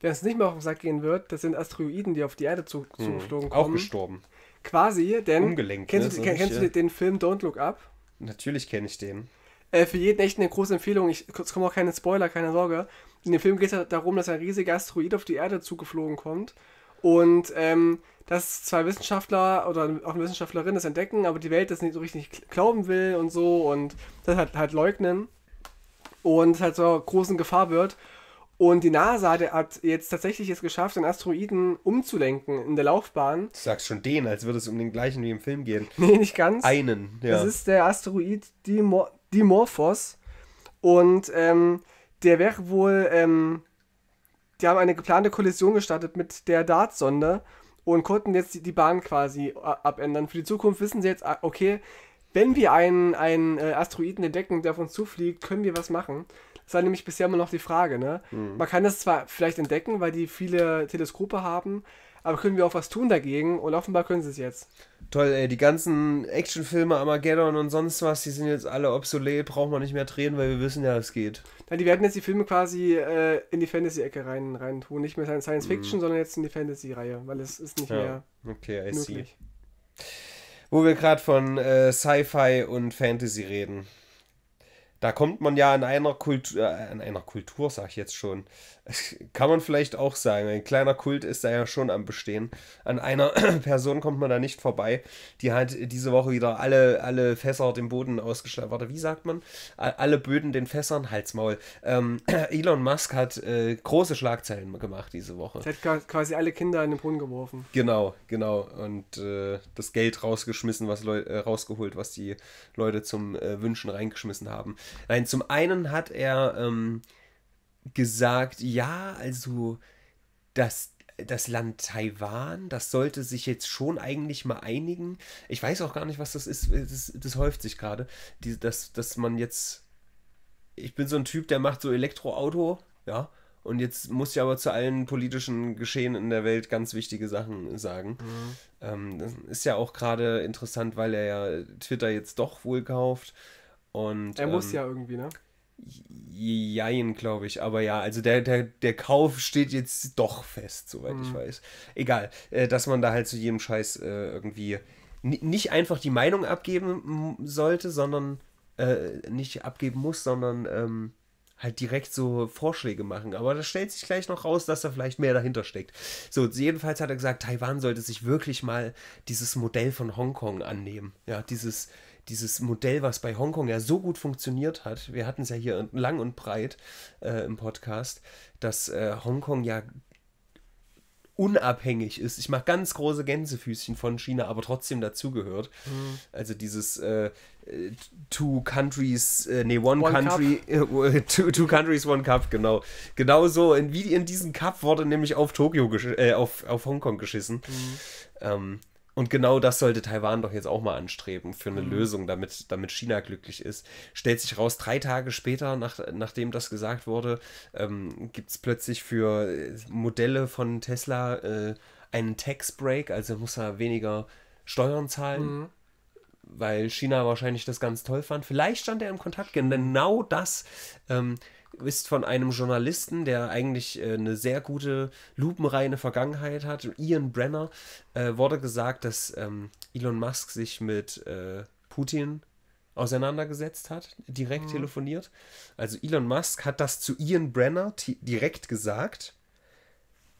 Wer es nicht mehr auf den Sack gehen wird, das sind Asteroiden, die auf die Erde zu, mhm. zugeflogen mhm. kommen. Auch gestorben. Quasi, denn. Umgelenkt. Kennst, ne? du, kennst du den Film Don't Look Up? Natürlich kenne ich den. Äh, für jeden echt eine große Empfehlung. Ich, es kommen auch keine Spoiler, keine Sorge. In dem Film geht es darum, dass ein riesiger Asteroid auf die Erde zugeflogen kommt. Und ähm, dass zwei Wissenschaftler oder auch eine Wissenschaftlerin das entdecken, aber die Welt das nicht so richtig glauben will und so und das halt, halt leugnen. Und es halt zur großen Gefahr wird. Und die NASA hat jetzt tatsächlich es geschafft, den Asteroiden umzulenken in der Laufbahn. Du sagst schon den, als würde es um den gleichen wie im Film gehen. (laughs) Nee, nicht ganz. Einen, ja. Das ist der Asteroid Dimor Dimorphos. Und ähm, der wäre wohl, ähm, die haben eine geplante Kollision gestartet mit der DART-Sonde und konnten jetzt die, die Bahn quasi äh, abändern. Für die Zukunft wissen sie jetzt, ah, okay, wenn wir einen, einen äh, Asteroiden entdecken, der auf uns zufliegt, können wir was machen. Das war nämlich bisher immer noch die Frage. Ne? Mhm. Man kann das zwar vielleicht entdecken, weil die viele Teleskope haben, aber können wir auch was tun dagegen? Und offenbar können sie es jetzt. Toll, ey, die ganzen Actionfilme, Armageddon und sonst was, die sind jetzt alle obsolet, braucht man nicht mehr drehen, weil wir wissen ja, es geht. Ja, die werden jetzt die Filme quasi äh, in die Fantasy-Ecke rein, rein tun. Nicht mehr Science mhm. Fiction, mm. sondern jetzt in die Fantasy-Reihe, weil es ist nicht ja. mehr. Okay, I möglich. see. Wo wir gerade von äh, Sci-Fi und Fantasy reden da kommt man ja in einer Kultur, äh, einer Kultur, sag ich jetzt schon, kann man vielleicht auch sagen. Ein kleiner Kult ist da ja schon am Bestehen. An einer (clears throat) Person kommt man da nicht vorbei. Die hat diese Woche wieder alle, alle Fässer den Boden ausgeschlagen. Warte, wie sagt man? Alle Böden den Fässern, Halsmaul. Ähm, (clears throat) Elon Musk hat äh, große Schlagzeilen gemacht diese Woche. Er hat quasi alle Kinder in den Brunnen geworfen. Genau, genau. Und äh, das Geld rausgeschmissen, was Leu äh, rausgeholt, was die Leute zum äh, Wünschen reingeschmissen haben. Nein, zum einen hat er. Ähm, gesagt, ja, also das, das Land Taiwan, das sollte sich jetzt schon eigentlich mal einigen. Ich weiß auch gar nicht, was das ist. Das, das häuft sich gerade. dass, dass man jetzt. Ich bin so ein Typ, der macht so Elektroauto, ja. Und jetzt muss ich aber zu allen politischen Geschehen in der Welt ganz wichtige Sachen sagen. Mhm. Ähm, das ist ja auch gerade interessant, weil er ja Twitter jetzt doch wohl kauft. Und, er ähm, muss ja irgendwie, ne? Jein, glaube ich. Aber ja, also der, der, der Kauf steht jetzt doch fest, soweit mhm. ich weiß. Egal, äh, dass man da halt zu jedem Scheiß äh, irgendwie nicht einfach die Meinung abgeben sollte, sondern äh, nicht abgeben muss, sondern ähm, halt direkt so Vorschläge machen. Aber da stellt sich gleich noch raus, dass da vielleicht mehr dahinter steckt. So, jedenfalls hat er gesagt, Taiwan sollte sich wirklich mal dieses Modell von Hongkong annehmen. Ja, dieses, dieses Modell, was bei Hongkong ja so gut funktioniert hat, wir hatten es ja hier lang und breit äh, im Podcast, dass äh, Hongkong ja unabhängig ist. Ich mache ganz große Gänsefüßchen von China, aber trotzdem dazugehört. Mhm. Also dieses äh, Two Countries, äh, nee, One, one Country, (laughs) äh, two, two, Countries, One Cup, genau. Genau so, in, wie in diesem Cup wurde nämlich auf Tokio, äh, auf, auf Hongkong geschissen. Mhm. Ähm, und genau das sollte Taiwan doch jetzt auch mal anstreben für eine mhm. Lösung, damit, damit China glücklich ist. Stellt sich raus, drei Tage später, nach, nachdem das gesagt wurde, ähm, gibt es plötzlich für äh, Modelle von Tesla äh, einen Tax Break, also muss er weniger Steuern zahlen. Mhm weil China wahrscheinlich das ganz toll fand. Vielleicht stand er im Kontakt, genau das ähm, ist von einem Journalisten, der eigentlich äh, eine sehr gute, lupenreine Vergangenheit hat. Ian Brenner äh, wurde gesagt, dass ähm, Elon Musk sich mit äh, Putin auseinandergesetzt hat, direkt mhm. telefoniert. Also Elon Musk hat das zu Ian Brenner direkt gesagt.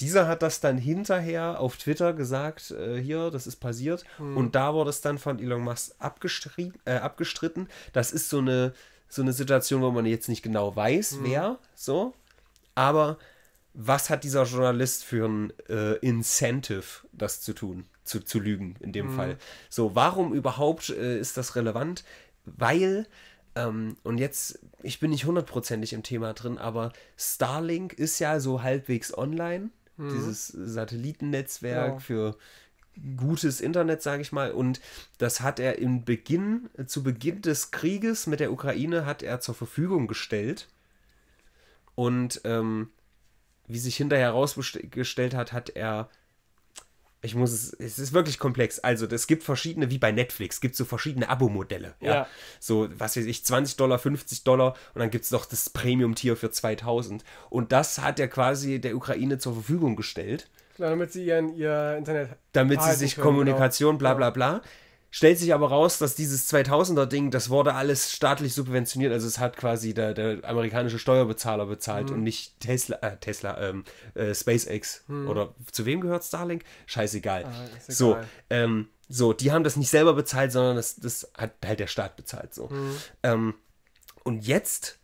Dieser hat das dann hinterher auf Twitter gesagt, äh, hier, das ist passiert. Mhm. Und da wurde es dann von Elon Musk Äh, abgestritten. Das ist so eine so eine Situation, wo man jetzt nicht genau weiß, mhm. wer, so. Aber was hat dieser Journalist für ein äh, Incentive, das zu tun, zu, zu lügen in dem mhm. Fall? So, warum überhaupt äh, ist das relevant? Weil, ähm, und jetzt, ich bin nicht hundertprozentig im Thema drin, aber Starlink ist ja so halbwegs online, mhm. dieses Satellitennetzwerk ja. für gutes Internet, sage ich mal. Und das hat er im Beginn, zu Beginn des Krieges mit der Ukraine, hat er zur Verfügung gestellt. Und ähm, wie sich hinterher herausgestellt hat, hat er. Ich muss es, es ist wirklich komplex. Also, es gibt verschiedene, wie bei Netflix, gibt es so verschiedene Abo-Modelle. Ja. ja. So, was weiß ich, 20 Dollar, 50 Dollar und dann gibt es noch das Premium-Tier für 2000. Und das hat er quasi der Ukraine zur Verfügung gestellt Klar, damit sie ihren, ihr Internet. Damit sie sich können, Kommunikation, genau. bla bla bla. Stellt sich aber raus, dass dieses 2000er-Ding, das wurde alles staatlich subventioniert. Also es hat quasi der, der amerikanische Steuerbezahler bezahlt mhm. und nicht Tesla, äh, Tesla, ähm, äh, SpaceX. Mhm. Oder zu wem gehört Starlink? Scheißegal. Ah, so, ähm, so, die haben das nicht selber bezahlt, sondern das, das hat halt der Staat bezahlt. So. Mhm. Ähm, und jetzt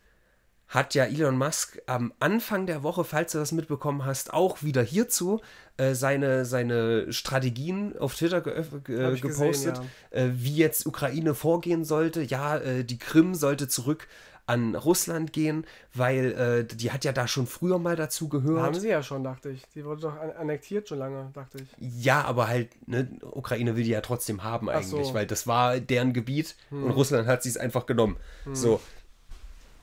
hat ja Elon Musk am Anfang der Woche, falls du das mitbekommen hast, auch wieder hierzu äh, seine, seine Strategien auf Twitter ge äh, ge gepostet, gesehen, ja. äh, wie jetzt Ukraine vorgehen sollte. Ja, äh, die Krim sollte zurück an Russland gehen, weil äh, die hat ja da schon früher mal dazu gehört. Haben sie ja schon, dachte ich. Die wurde doch an annektiert schon lange, dachte ich. Ja, aber halt, ne, Ukraine will die ja trotzdem haben eigentlich, so. weil das war deren Gebiet hm. und Russland hat sie es einfach genommen. Hm. So,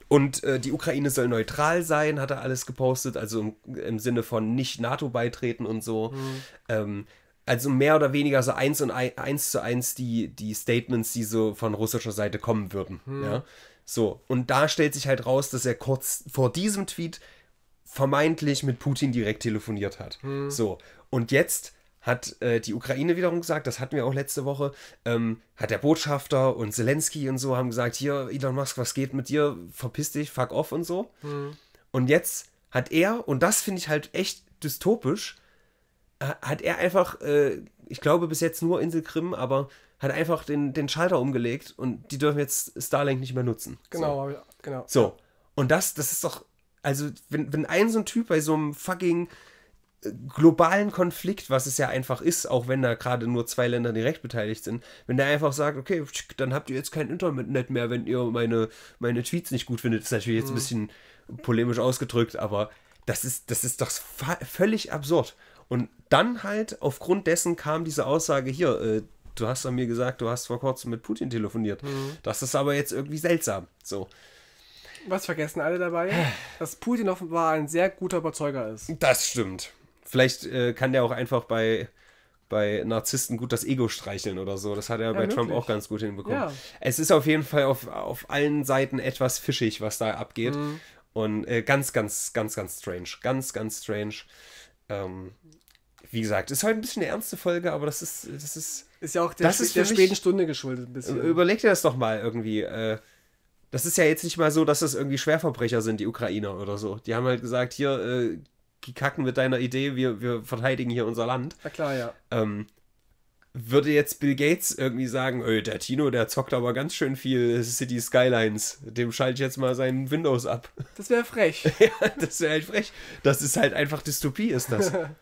und äh, die Ukraine soll neutral sein, hat er alles gepostet, also im, im Sinne von nicht NATO beitreten und so. Mhm. Ähm, also mehr oder weniger so eins und ein, eins zu eins die, die Statements, die so von russischer Seite kommen würden. Mhm. Ja? So, und da stellt sich halt raus, dass er kurz vor diesem Tweet vermeintlich mit Putin direkt telefoniert hat. Mhm. So, und jetzt hat äh, die Ukraine wiederum gesagt, das hatten wir auch letzte Woche, ähm, hat der Botschafter und Zelensky und so haben gesagt, hier, Elon Musk, was geht mit dir? Verpiss dich, fuck off und so. Mhm. Und jetzt hat er, und das finde ich halt echt dystopisch, äh, hat er einfach, äh, ich glaube bis jetzt nur Insel Krim, aber hat einfach den, den Schalter umgelegt und die dürfen jetzt Starlink nicht mehr nutzen. Genau, so. genau. So. Und das, das ist doch, also wenn, wenn ein so ein Typ bei so einem fucking globalen Konflikt, was es ja einfach ist, auch wenn da gerade nur zwei Länder direkt beteiligt sind, wenn der einfach sagt, okay, dann habt ihr jetzt kein Internet mehr, wenn ihr meine, meine Tweets nicht gut findet, ist natürlich jetzt ein mhm. bisschen polemisch ausgedrückt, aber das ist, das ist doch völlig absurd. Und dann halt aufgrund dessen kam diese Aussage hier, äh, du hast an mir gesagt, du hast vor kurzem mit Putin telefoniert. Mhm. Das ist aber jetzt irgendwie seltsam. So. Was vergessen alle dabei? Dass Putin offenbar ein sehr guter Überzeuger ist. Das stimmt. Vielleicht äh, kann der auch einfach bei, bei Narzissten gut das Ego streicheln oder so. Das hat er ja, bei möglich. Trump auch ganz gut hinbekommen. Ja. Es ist auf jeden Fall auf, auf allen Seiten etwas fischig, was da abgeht. Mhm. Und äh, ganz, ganz, ganz, ganz strange. Ganz, ganz strange. Ähm, wie gesagt, ist heute halt ein bisschen eine ernste Folge, aber das ist. Das ist, ist ja auch der, das ist der späten Stunde geschuldet. Ein bisschen. Überleg dir das doch mal irgendwie. Äh, das ist ja jetzt nicht mal so, dass das irgendwie Schwerverbrecher sind, die Ukrainer oder so. Die haben halt gesagt, hier, äh, kacken mit deiner Idee, wir, wir verteidigen hier unser Land. Na klar, ja. Ähm, würde jetzt Bill Gates irgendwie sagen, öh, der Tino, der zockt aber ganz schön viel City Skylines, dem schalte ich jetzt mal sein Windows ab. Das wäre frech. (laughs) ja, das wäre halt frech. Das ist halt einfach Dystopie, ist das. (laughs)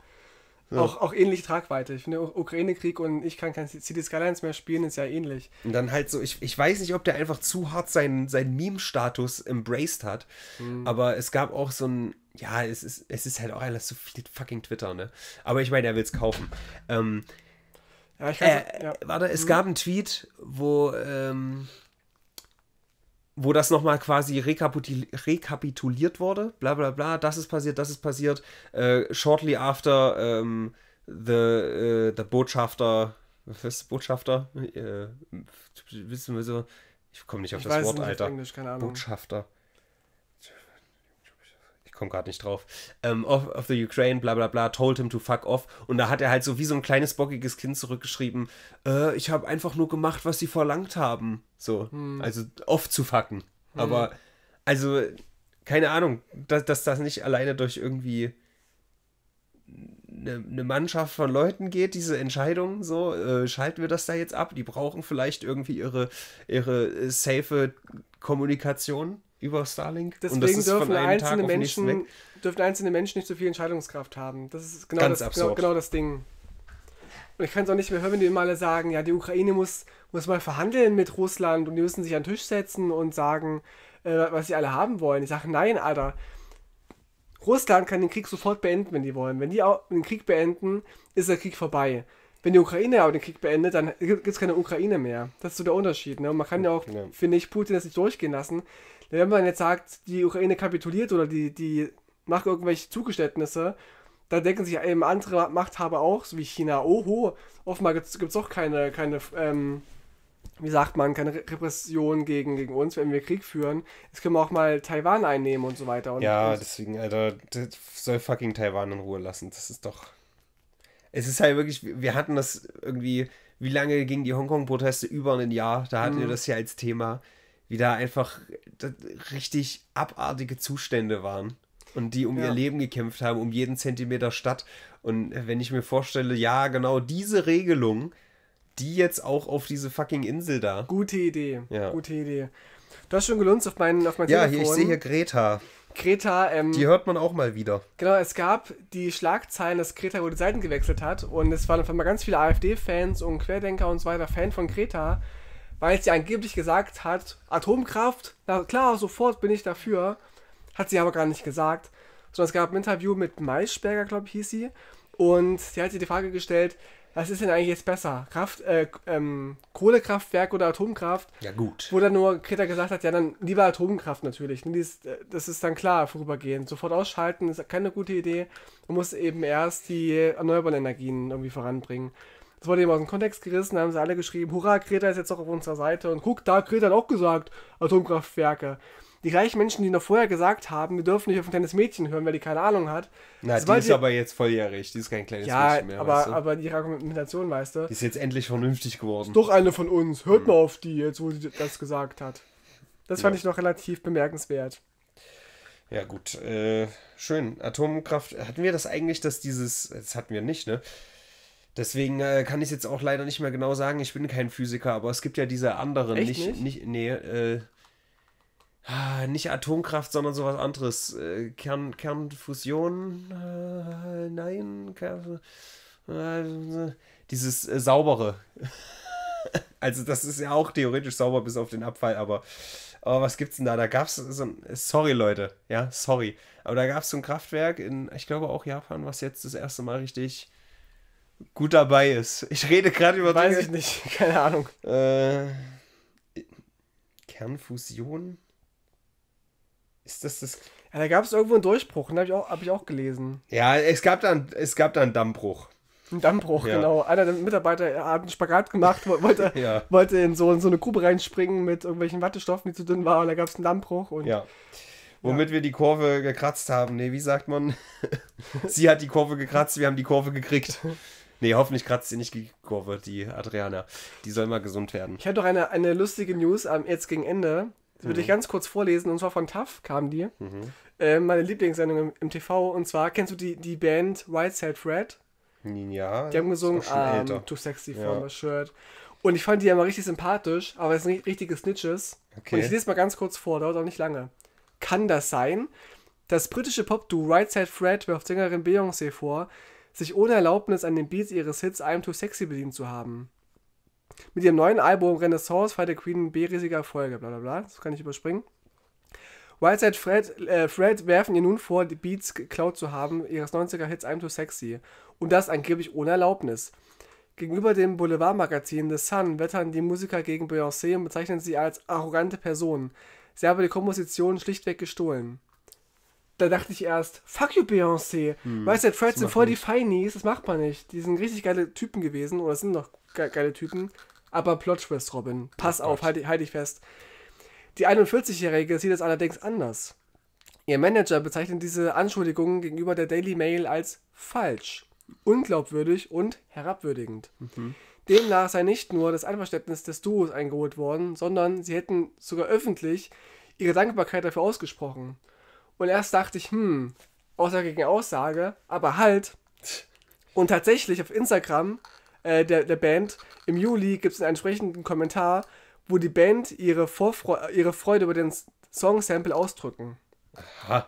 Ja. Auch, auch ähnliche Tragweite. Ich finde, Ukraine-Krieg und ich kann kein City Skylines mehr spielen, ist ja ähnlich. Und dann halt so, ich, ich weiß nicht, ob der einfach zu hart seinen, seinen Meme-Status embraced hat, mhm. aber es gab auch so ein, ja, es ist, es ist halt auch alles so viel fucking Twitter, ne? Aber ich meine, er will es kaufen. Ähm, ja, ich äh, ja. Warte, es mhm. gab einen Tweet, wo, ähm, wo das nochmal quasi rekapituliert wurde, bla bla bla, das ist passiert, das ist passiert, äh, shortly after ähm, the, äh, the Botschafter, was ist Botschafter? Äh, wissen wir so, ich komme nicht auf ich das Wort, Alter. Englisch, Botschafter komme gerade nicht drauf, ähm, of, of, the Ukraine, bla bla bla, told him to fuck off. Und da hat er halt so wie so ein kleines bockiges Kind zurückgeschrieben, äh, ich habe einfach nur gemacht, was sie verlangt haben. So, hm. also off zu fucken. Hm. Aber, also, keine Ahnung, dass, dass das nicht alleine durch irgendwie eine, eine Mannschaft von Leuten geht, diese Entscheidung, so, äh, schalten wir das da jetzt ab? Die brauchen vielleicht irgendwie ihre, ihre äh, safe Kommunikation über Starlink. Deswegen dürfen einzelne, Menschen, dürfen einzelne Menschen nicht so viel Entscheidungskraft haben. Das ist genau, Ganz das, genau, genau, das Ding. Und ich kann es auch nicht mehr hören, wenn die immer alle sagen, ja, die Ukraine muss, muss mal verhandeln mit Russland und die müssen sich an den Tisch setzen und sagen, äh, was sie alle haben wollen. Ich sage, nein, Alter. Russland kann den Krieg sofort beenden, wenn die wollen. Wenn die auch den Krieg beenden, ist der Krieg vorbei wenn die Ukraine aber den Krieg beendet, dann gibt es keine Ukraine mehr. Das ist so der Unterschied. Ne? Und man kann ja auch, ja. finde ich, Putin das nicht durchgehen lassen. Wenn man jetzt sagt, die Ukraine kapituliert oder die, die macht irgendwelche Zugeständnisse, dann denken sich eben andere Machthaber auch, so wie China, oho, offenbar gibt es auch keine, keine ähm, wie sagt man, keine Repression gegen, gegen uns, wenn wir Krieg führen. Jetzt können wir auch mal Taiwan einnehmen und so weiter. Und ja, deswegen, Alter, das soll fucking Taiwan in Ruhe lassen. Das ist doch es ist halt wirklich, wir hatten das irgendwie, wie lange gingen die Hongkong-Proteste über ein Jahr? Da hatten mhm. wir das ja als Thema, wie da einfach richtig abartige Zustände waren und die um ja. ihr Leben gekämpft haben, um jeden Zentimeter Stadt. Und wenn ich mir vorstelle, ja, genau diese Regelung, die jetzt auch auf diese fucking Insel da. Gute Idee, ja. gute Idee. Du hast schon gelunzt auf meinen auf mein Ja, Telefon. hier, ich sehe hier Greta. Greta. Ähm, die hört man auch mal wieder. Genau, es gab die Schlagzeilen, dass Greta wohl die Seiten gewechselt hat und es waren auf einmal ganz viele AfD-Fans und Querdenker und so weiter Fan von Greta, weil sie angeblich gesagt hat, Atomkraft, na klar, sofort bin ich dafür, hat sie aber gar nicht gesagt, sondern es gab ein Interview mit Maischberger, glaube ich, hieß sie, und sie hat sich die Frage gestellt, was ist denn eigentlich jetzt besser? Kraft, äh, ähm, Kohlekraftwerk oder Atomkraft? Ja, gut. Wo dann nur Kreta gesagt hat, ja, dann lieber Atomkraft natürlich. Äh, das ist dann klar, vorübergehend. Sofort ausschalten ist keine gute Idee. Man muss eben erst die erneuerbaren Energien irgendwie voranbringen. Das wurde eben aus dem Kontext gerissen, da haben sie alle geschrieben, hurra, Kreta ist jetzt auch auf unserer Seite und guck, da hat Kreta hat auch gesagt, Atomkraftwerke die gleichen Menschen, die noch vorher gesagt haben, wir dürfen nicht auf ein kleines Mädchen hören, weil die keine Ahnung hat. Na, die ist die, aber jetzt volljährig, die ist kein kleines ja, Mädchen mehr. Aber, weißt du? aber ihre Argumentation, weißt du. Die ist jetzt endlich vernünftig geworden. Ist doch eine von uns. Hört hm. mal auf die jetzt, wo sie das gesagt hat. Das fand ich noch relativ bemerkenswert. Ja, gut. Äh, schön. Atomkraft. Hatten wir das eigentlich, dass dieses. Das hatten wir nicht, ne? Deswegen äh, kann ich es jetzt auch leider nicht mehr genau sagen. Ich bin kein Physiker, aber es gibt ja diese anderen. Echt nicht, nicht? nicht? Nee, äh, Ah, nicht Atomkraft, sondern sowas anderes. Äh, Kern, Kernfusion, äh, nein, äh, dieses saubere. (laughs) also das ist ja auch theoretisch sauber bis auf den Abfall, aber oh, was gibt's denn da? Da gab's so ein, sorry Leute, ja, sorry, aber da gab's so ein Kraftwerk in, ich glaube auch Japan, was jetzt das erste Mal richtig gut dabei ist. Ich rede gerade über Weiß Dinge. ich nicht, (laughs) keine Ahnung. Kernfusion? Ist das das? Ja, da gab es irgendwo einen Durchbruch, den habe ich, auch, hab ich auch gelesen. Ja, es gab dann, es gab dann einen Dammbruch. Ein Dammbruch, ja. genau. Einer der Mitarbeiter hat einen Spagat gemacht, wollte, (laughs) ja. wollte in, so, in so eine Grube reinspringen mit irgendwelchen Wattestoffen, die zu dünn waren, und da gab es einen Dammbruch. Und ja. Womit wir die Kurve gekratzt haben. Nee, wie sagt man? (laughs) sie hat die Kurve gekratzt, wir haben die Kurve gekriegt. Nee, hoffentlich kratzt sie nicht die Kurve, die Adriana. Die soll mal gesund werden. Ich hatte doch eine, eine lustige News am ähm, jetzt gegen Ende. Das würde ich mhm. ganz kurz vorlesen. Und zwar von TAF kam die. Mhm. Äh, meine Lieblingssendung im, im, TV. Und zwar, kennst du die, die Band Right Side Fred? Ja. Die haben gesungen um, ähm, Too Sexy ja. My Shirt. Und ich fand die ja mal richtig sympathisch, aber es sind richtige Snitches. Okay. Und ich lese es mal ganz kurz vor, dauert auch nicht lange. Kann das sein? Das britische Pop-Duo Right Side Fred wirft Sängerin Beyoncé vor, sich ohne Erlaubnis an den Beats ihres Hits I'm Too Sexy bedient zu haben. Mit ihrem neuen Album Renaissance der Queen B riesiger Erfolge, bla bla bla. Das kann ich überspringen. Whiteside Fred, äh, Fred werfen ihr nun vor, die Beats geklaut zu haben, ihres 90er-Hits I'm Too Sexy. Und das angeblich ohne Erlaubnis. Gegenüber dem Boulevardmagazin The Sun wettern die Musiker gegen Beyoncé und bezeichnen sie als arrogante Person. Sie habe die Komposition schlichtweg gestohlen. Da dachte ich erst, fuck you Beyoncé. Hm, Whiteside Fred sind voll nicht. die Feinies, das macht man nicht. Die sind richtig geile Typen gewesen oder sind noch ge geile Typen. Aber Plot Robin. Pass oh auf, halte halt, halt ich fest. Die 41-Jährige sieht es allerdings anders. Ihr Manager bezeichnet diese Anschuldigungen gegenüber der Daily Mail als falsch, unglaubwürdig und herabwürdigend. Mhm. Demnach sei nicht nur das Einverständnis des Duos eingeholt worden, sondern sie hätten sogar öffentlich ihre Dankbarkeit dafür ausgesprochen. Und erst dachte ich, hm, Aussage gegen Aussage, aber halt. Und tatsächlich auf Instagram äh, der, der Band. Im Juli gibt es einen entsprechenden Kommentar, wo die Band ihre, Vorfre ihre Freude über den Song-Sample ausdrücken. Aha.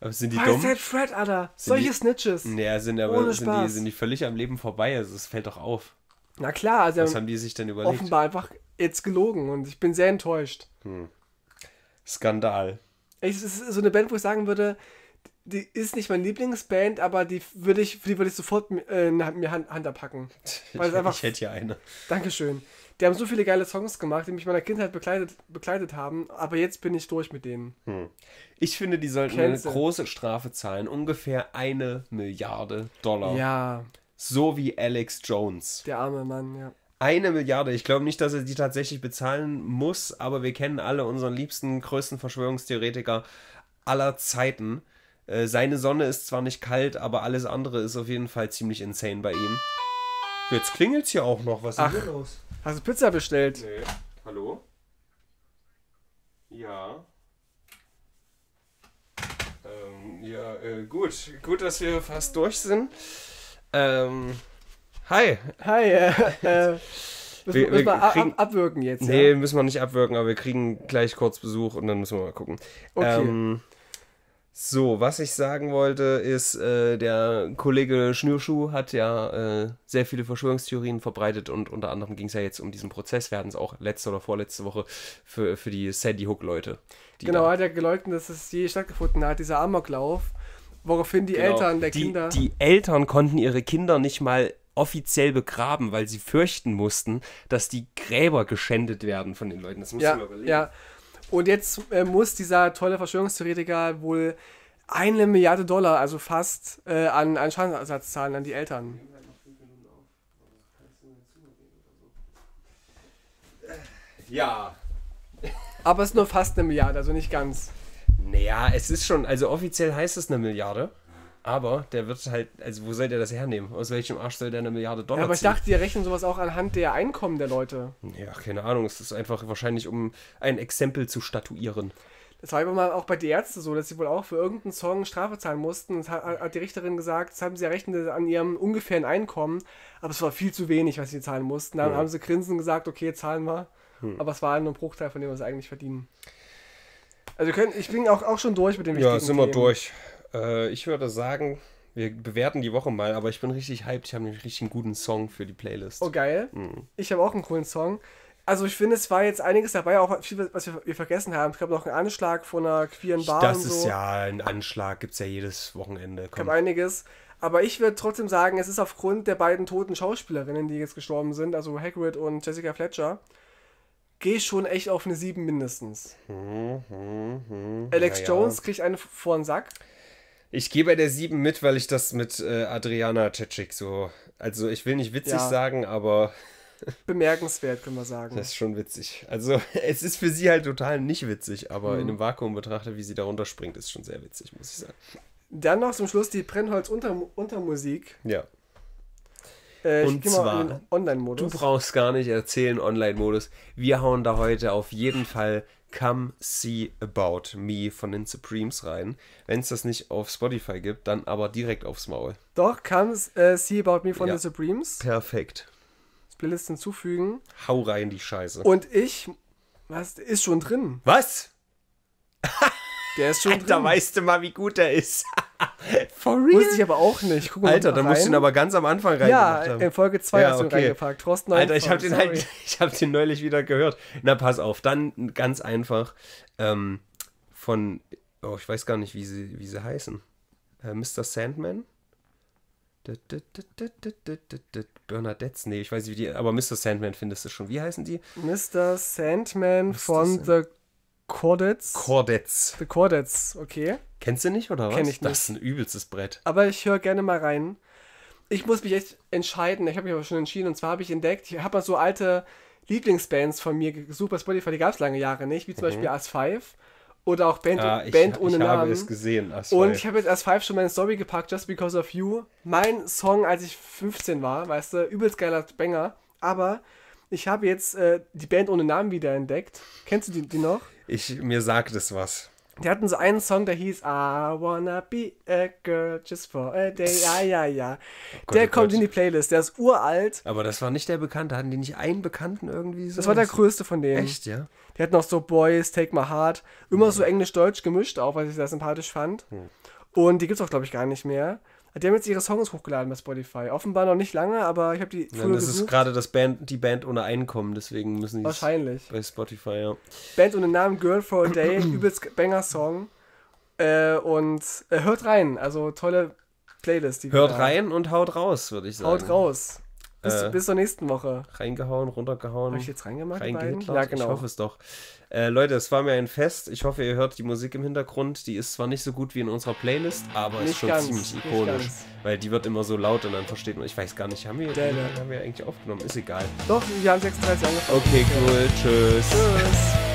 Aber sind die Why dumm? Fat Fred, Alter. Sind Solche die, Snitches. Nee, sind aber Ohne sind Spaß. die, sind die völlig am Leben vorbei. Also es fällt doch auf. Na klar, also was haben die sich denn überlegt? Offenbar einfach jetzt gelogen und ich bin sehr enttäuscht. Hm. Skandal. Es ist so eine Band, wo ich sagen würde, die ist nicht meine Lieblingsband, aber die würde ich, die würde ich sofort äh, mir Hand, Hand abhacken. (laughs) Weil ich, einfach, ich hätte ja eine. Dankeschön. Die haben so viele geile Songs gemacht, die mich meiner Kindheit begleitet, begleitet haben, aber jetzt bin ich durch mit denen. Hm. Ich finde, die sollten Cancel. eine große Strafe zahlen. Ungefähr eine Milliarde Dollar. Ja. So wie Alex Jones. Der arme Mann, ja. Eine Milliarde. Ich glaube nicht, dass er die tatsächlich bezahlen muss, aber wir kennen alle unseren liebsten, größten Verschwörungstheoretiker aller Zeiten. Äh, seine Sonne ist zwar nicht kalt, aber alles andere ist auf jeden Fall ziemlich insane bei ihm. Jetzt klingelt's hier auch noch. Was ist Ach, hier los? Hast du Pizza bestellt? Nee. Hallo? Ja. Ähm, ja, äh, gut. Gut, dass wir fast durch sind. Ähm, hi. Hi. Äh, äh (laughs) müssen wir, müssen wir ab, kriegen, abwürgen jetzt? Nee, ja? müssen wir nicht abwürgen, aber wir kriegen gleich kurz Besuch und dann müssen wir mal gucken. Okay. Ähm, so, was ich sagen wollte, ist, äh, der Kollege Schnürschuh hat ja äh, sehr viele Verschwörungstheorien verbreitet und unter anderem ging es ja jetzt um diesen Prozess. Wir hatten es auch letzte oder vorletzte Woche für, für die Sandy Hook-Leute. Genau, er hat ja geleugnet, dass es je stattgefunden hat, dieser Amoklauf, woraufhin die genau. Eltern der die, Kinder. Die Eltern konnten ihre Kinder nicht mal offiziell begraben, weil sie fürchten mussten, dass die Gräber geschändet werden von den Leuten. Das muss ja, man überlegen. Ja, und jetzt äh, muss dieser tolle Verschwörungstheoretiker wohl eine Milliarde Dollar, also fast, äh, an, an Schadensersatz zahlen an die Eltern. Ja. Aber es ist nur fast eine Milliarde, also nicht ganz. Naja, es ist schon, also offiziell heißt es eine Milliarde. Aber der wird halt, also wo soll der das hernehmen? Aus welchem Arsch soll der eine Milliarde Dollar ja, aber ich ziehen? dachte, die rechnen sowas auch anhand der Einkommen der Leute. Ja, keine Ahnung. Es ist einfach wahrscheinlich, um ein Exempel zu statuieren. Das war immer mal auch bei die Ärzte so, dass sie wohl auch für irgendeinen Song Strafe zahlen mussten. Das hat, die Richterin gesagt, das haben sie errechnet an ihrem ungefähren Einkommen, aber es war viel zu wenig, was sie zahlen mussten. Dann hm. haben sie grinsend gesagt, okay, zahlen wir. Hm. Aber es war nur ein Bruchteil von dem, was sie eigentlich verdienen. Also können, ich bin auch, auch schon durch mit dem wichtigen Ja, sind wir durch. Äh, ich würde sagen, wir bewerten die Woche mal, aber ich bin richtig hyped. Ich habe nämlich richtig einen guten Song für die Playlist. Oh, geil. Mhm. Ich habe auch einen coolen Song. Also ich finde, es war jetzt einiges dabei, auch viel, was wir, wir vergessen haben. Es gab noch einen Anschlag von einer queeren Bar. Das so. ist ja ein Anschlag, gibt es ja jedes Wochenende. Komm. Es gab einiges. Aber ich würde trotzdem sagen, es ist aufgrund der beiden toten Schauspielerinnen, die jetzt gestorben sind, also Hagrid und Jessica Fletcher, gehe ich schon echt auf eine 7 mindestens. Hm, hm, hm. Alex ja, Jones ja. kriegt eine vor den Sack. Ich gehe bei der 7 mit, weil ich das mit äh, Adriana Cecik so. Also, ich will nicht witzig ja. sagen, aber. (laughs) Bemerkenswert, können wir sagen. Das ist schon witzig. Also, (laughs) es ist für sie halt total nicht witzig, aber mhm. in einem Vakuum betrachtet, wie sie da runterspringt, ist schon sehr witzig, muss ich sagen. Dann noch zum Schluss die Brennholz-Untermusik. -Unter ja. Äh, und zwar, du brauchst gar nicht erzählen, Online-Modus. Wir hauen da heute auf jeden Fall Come See About Me von den Supremes rein. Wenn es das nicht auf Spotify gibt, dann aber direkt aufs Maul. Doch, Come äh, See About Me von ja. den Supremes. Perfekt. Das Playlist hinzufügen. Hau rein die Scheiße. Und ich, was, ist schon drin. Was? Der ist schon (laughs) Alter, drin. Da weißt du mal, wie gut er ist. (laughs) For real? Wusste ich aber auch nicht. Alter, da musst du ihn aber ganz am Anfang reingepackt haben. Ja, in Folge 2 ja, hast du okay. ihn reingepackt. Thorsten Alter, ich habe den, halt, (laughs) hab den neulich wieder gehört. Na, pass auf, dann ganz einfach ähm, von, oh, ich weiß gar nicht, wie sie, wie sie heißen. Äh, Mr. Sandman? Bernadette, nee, ich weiß nicht, wie die, aber Mr. Sandman findest du schon. Wie heißen die? Mr. Sandman Mr. von Sand The Chordets. Chordets. The Chordets, okay. Kennst du nicht oder was? Kenn ich nicht. Das ist ein übelstes Brett. Aber ich höre gerne mal rein. Ich muss mich echt entscheiden. Ich habe mich aber schon entschieden. Und zwar habe ich entdeckt, ich habe mal so alte Lieblingsbands von mir gesucht bei Spotify. Die gab es lange Jahre nicht, wie zum mhm. Beispiel AS5 oder auch Band, ah, ich, Band ohne Namen. Ich habe es gesehen. AS5. Und ich habe jetzt AS5 schon meine Story gepackt, Just Because of You. Mein Song, als ich 15 war, weißt du, übelst geiler Banger. Aber ich habe jetzt äh, die Band ohne Namen wieder entdeckt. Kennst du die, die noch? ich, mir sagt es was. Die hatten so einen Song, der hieß I wanna be a girl just for a day. Ja, ja, ja. Oh der Gott, oh kommt Gott. in die Playlist, der ist uralt. Aber das war nicht der Bekannte. Hatten die nicht einen Bekannten irgendwie so? Das war der größte von denen. Echt, ja? Die hatten auch so Boys, Take My Heart. Immer mhm. so hm. englisch-deutsch gemischt auch, was ich sehr sympathisch fand. Mhm. Und die gibt es auch, glaube ich, gar nicht mehr. Die haben jetzt ihre Songs hochgeladen bei Spotify. Offenbar noch nicht lange, aber ich habe die früher ja, Das gesucht. ist gerade das Band, die Band ohne Einkommen, deswegen müssen die Wahrscheinlich. bei Spotify, ja. Band ohne Namen, Girl for a Day, (clears throat) übelst Banger-Song. Äh, und äh, hört rein, also tolle Playlist. Die hört rein und haut raus, würde ich sagen. Haut raus. Bis, äh, bis zur nächsten Woche. Reingehauen, runtergehauen. Habe ich jetzt reingemacht? Reingehitlert? Ja, genau. Ich hoffe es doch. Äh, Leute, es war mir ein Fest. Ich hoffe, ihr hört die Musik im Hintergrund. Die ist zwar nicht so gut wie in unserer Playlist, aber nicht ist schon ganz, ziemlich ikonisch. Weil die wird immer so laut und dann versteht man. Ich weiß gar nicht, haben wir, da, da. haben wir eigentlich aufgenommen? Ist egal. Doch, wir haben 36 angefangen. Okay, cool. Tschüss. Tschüss.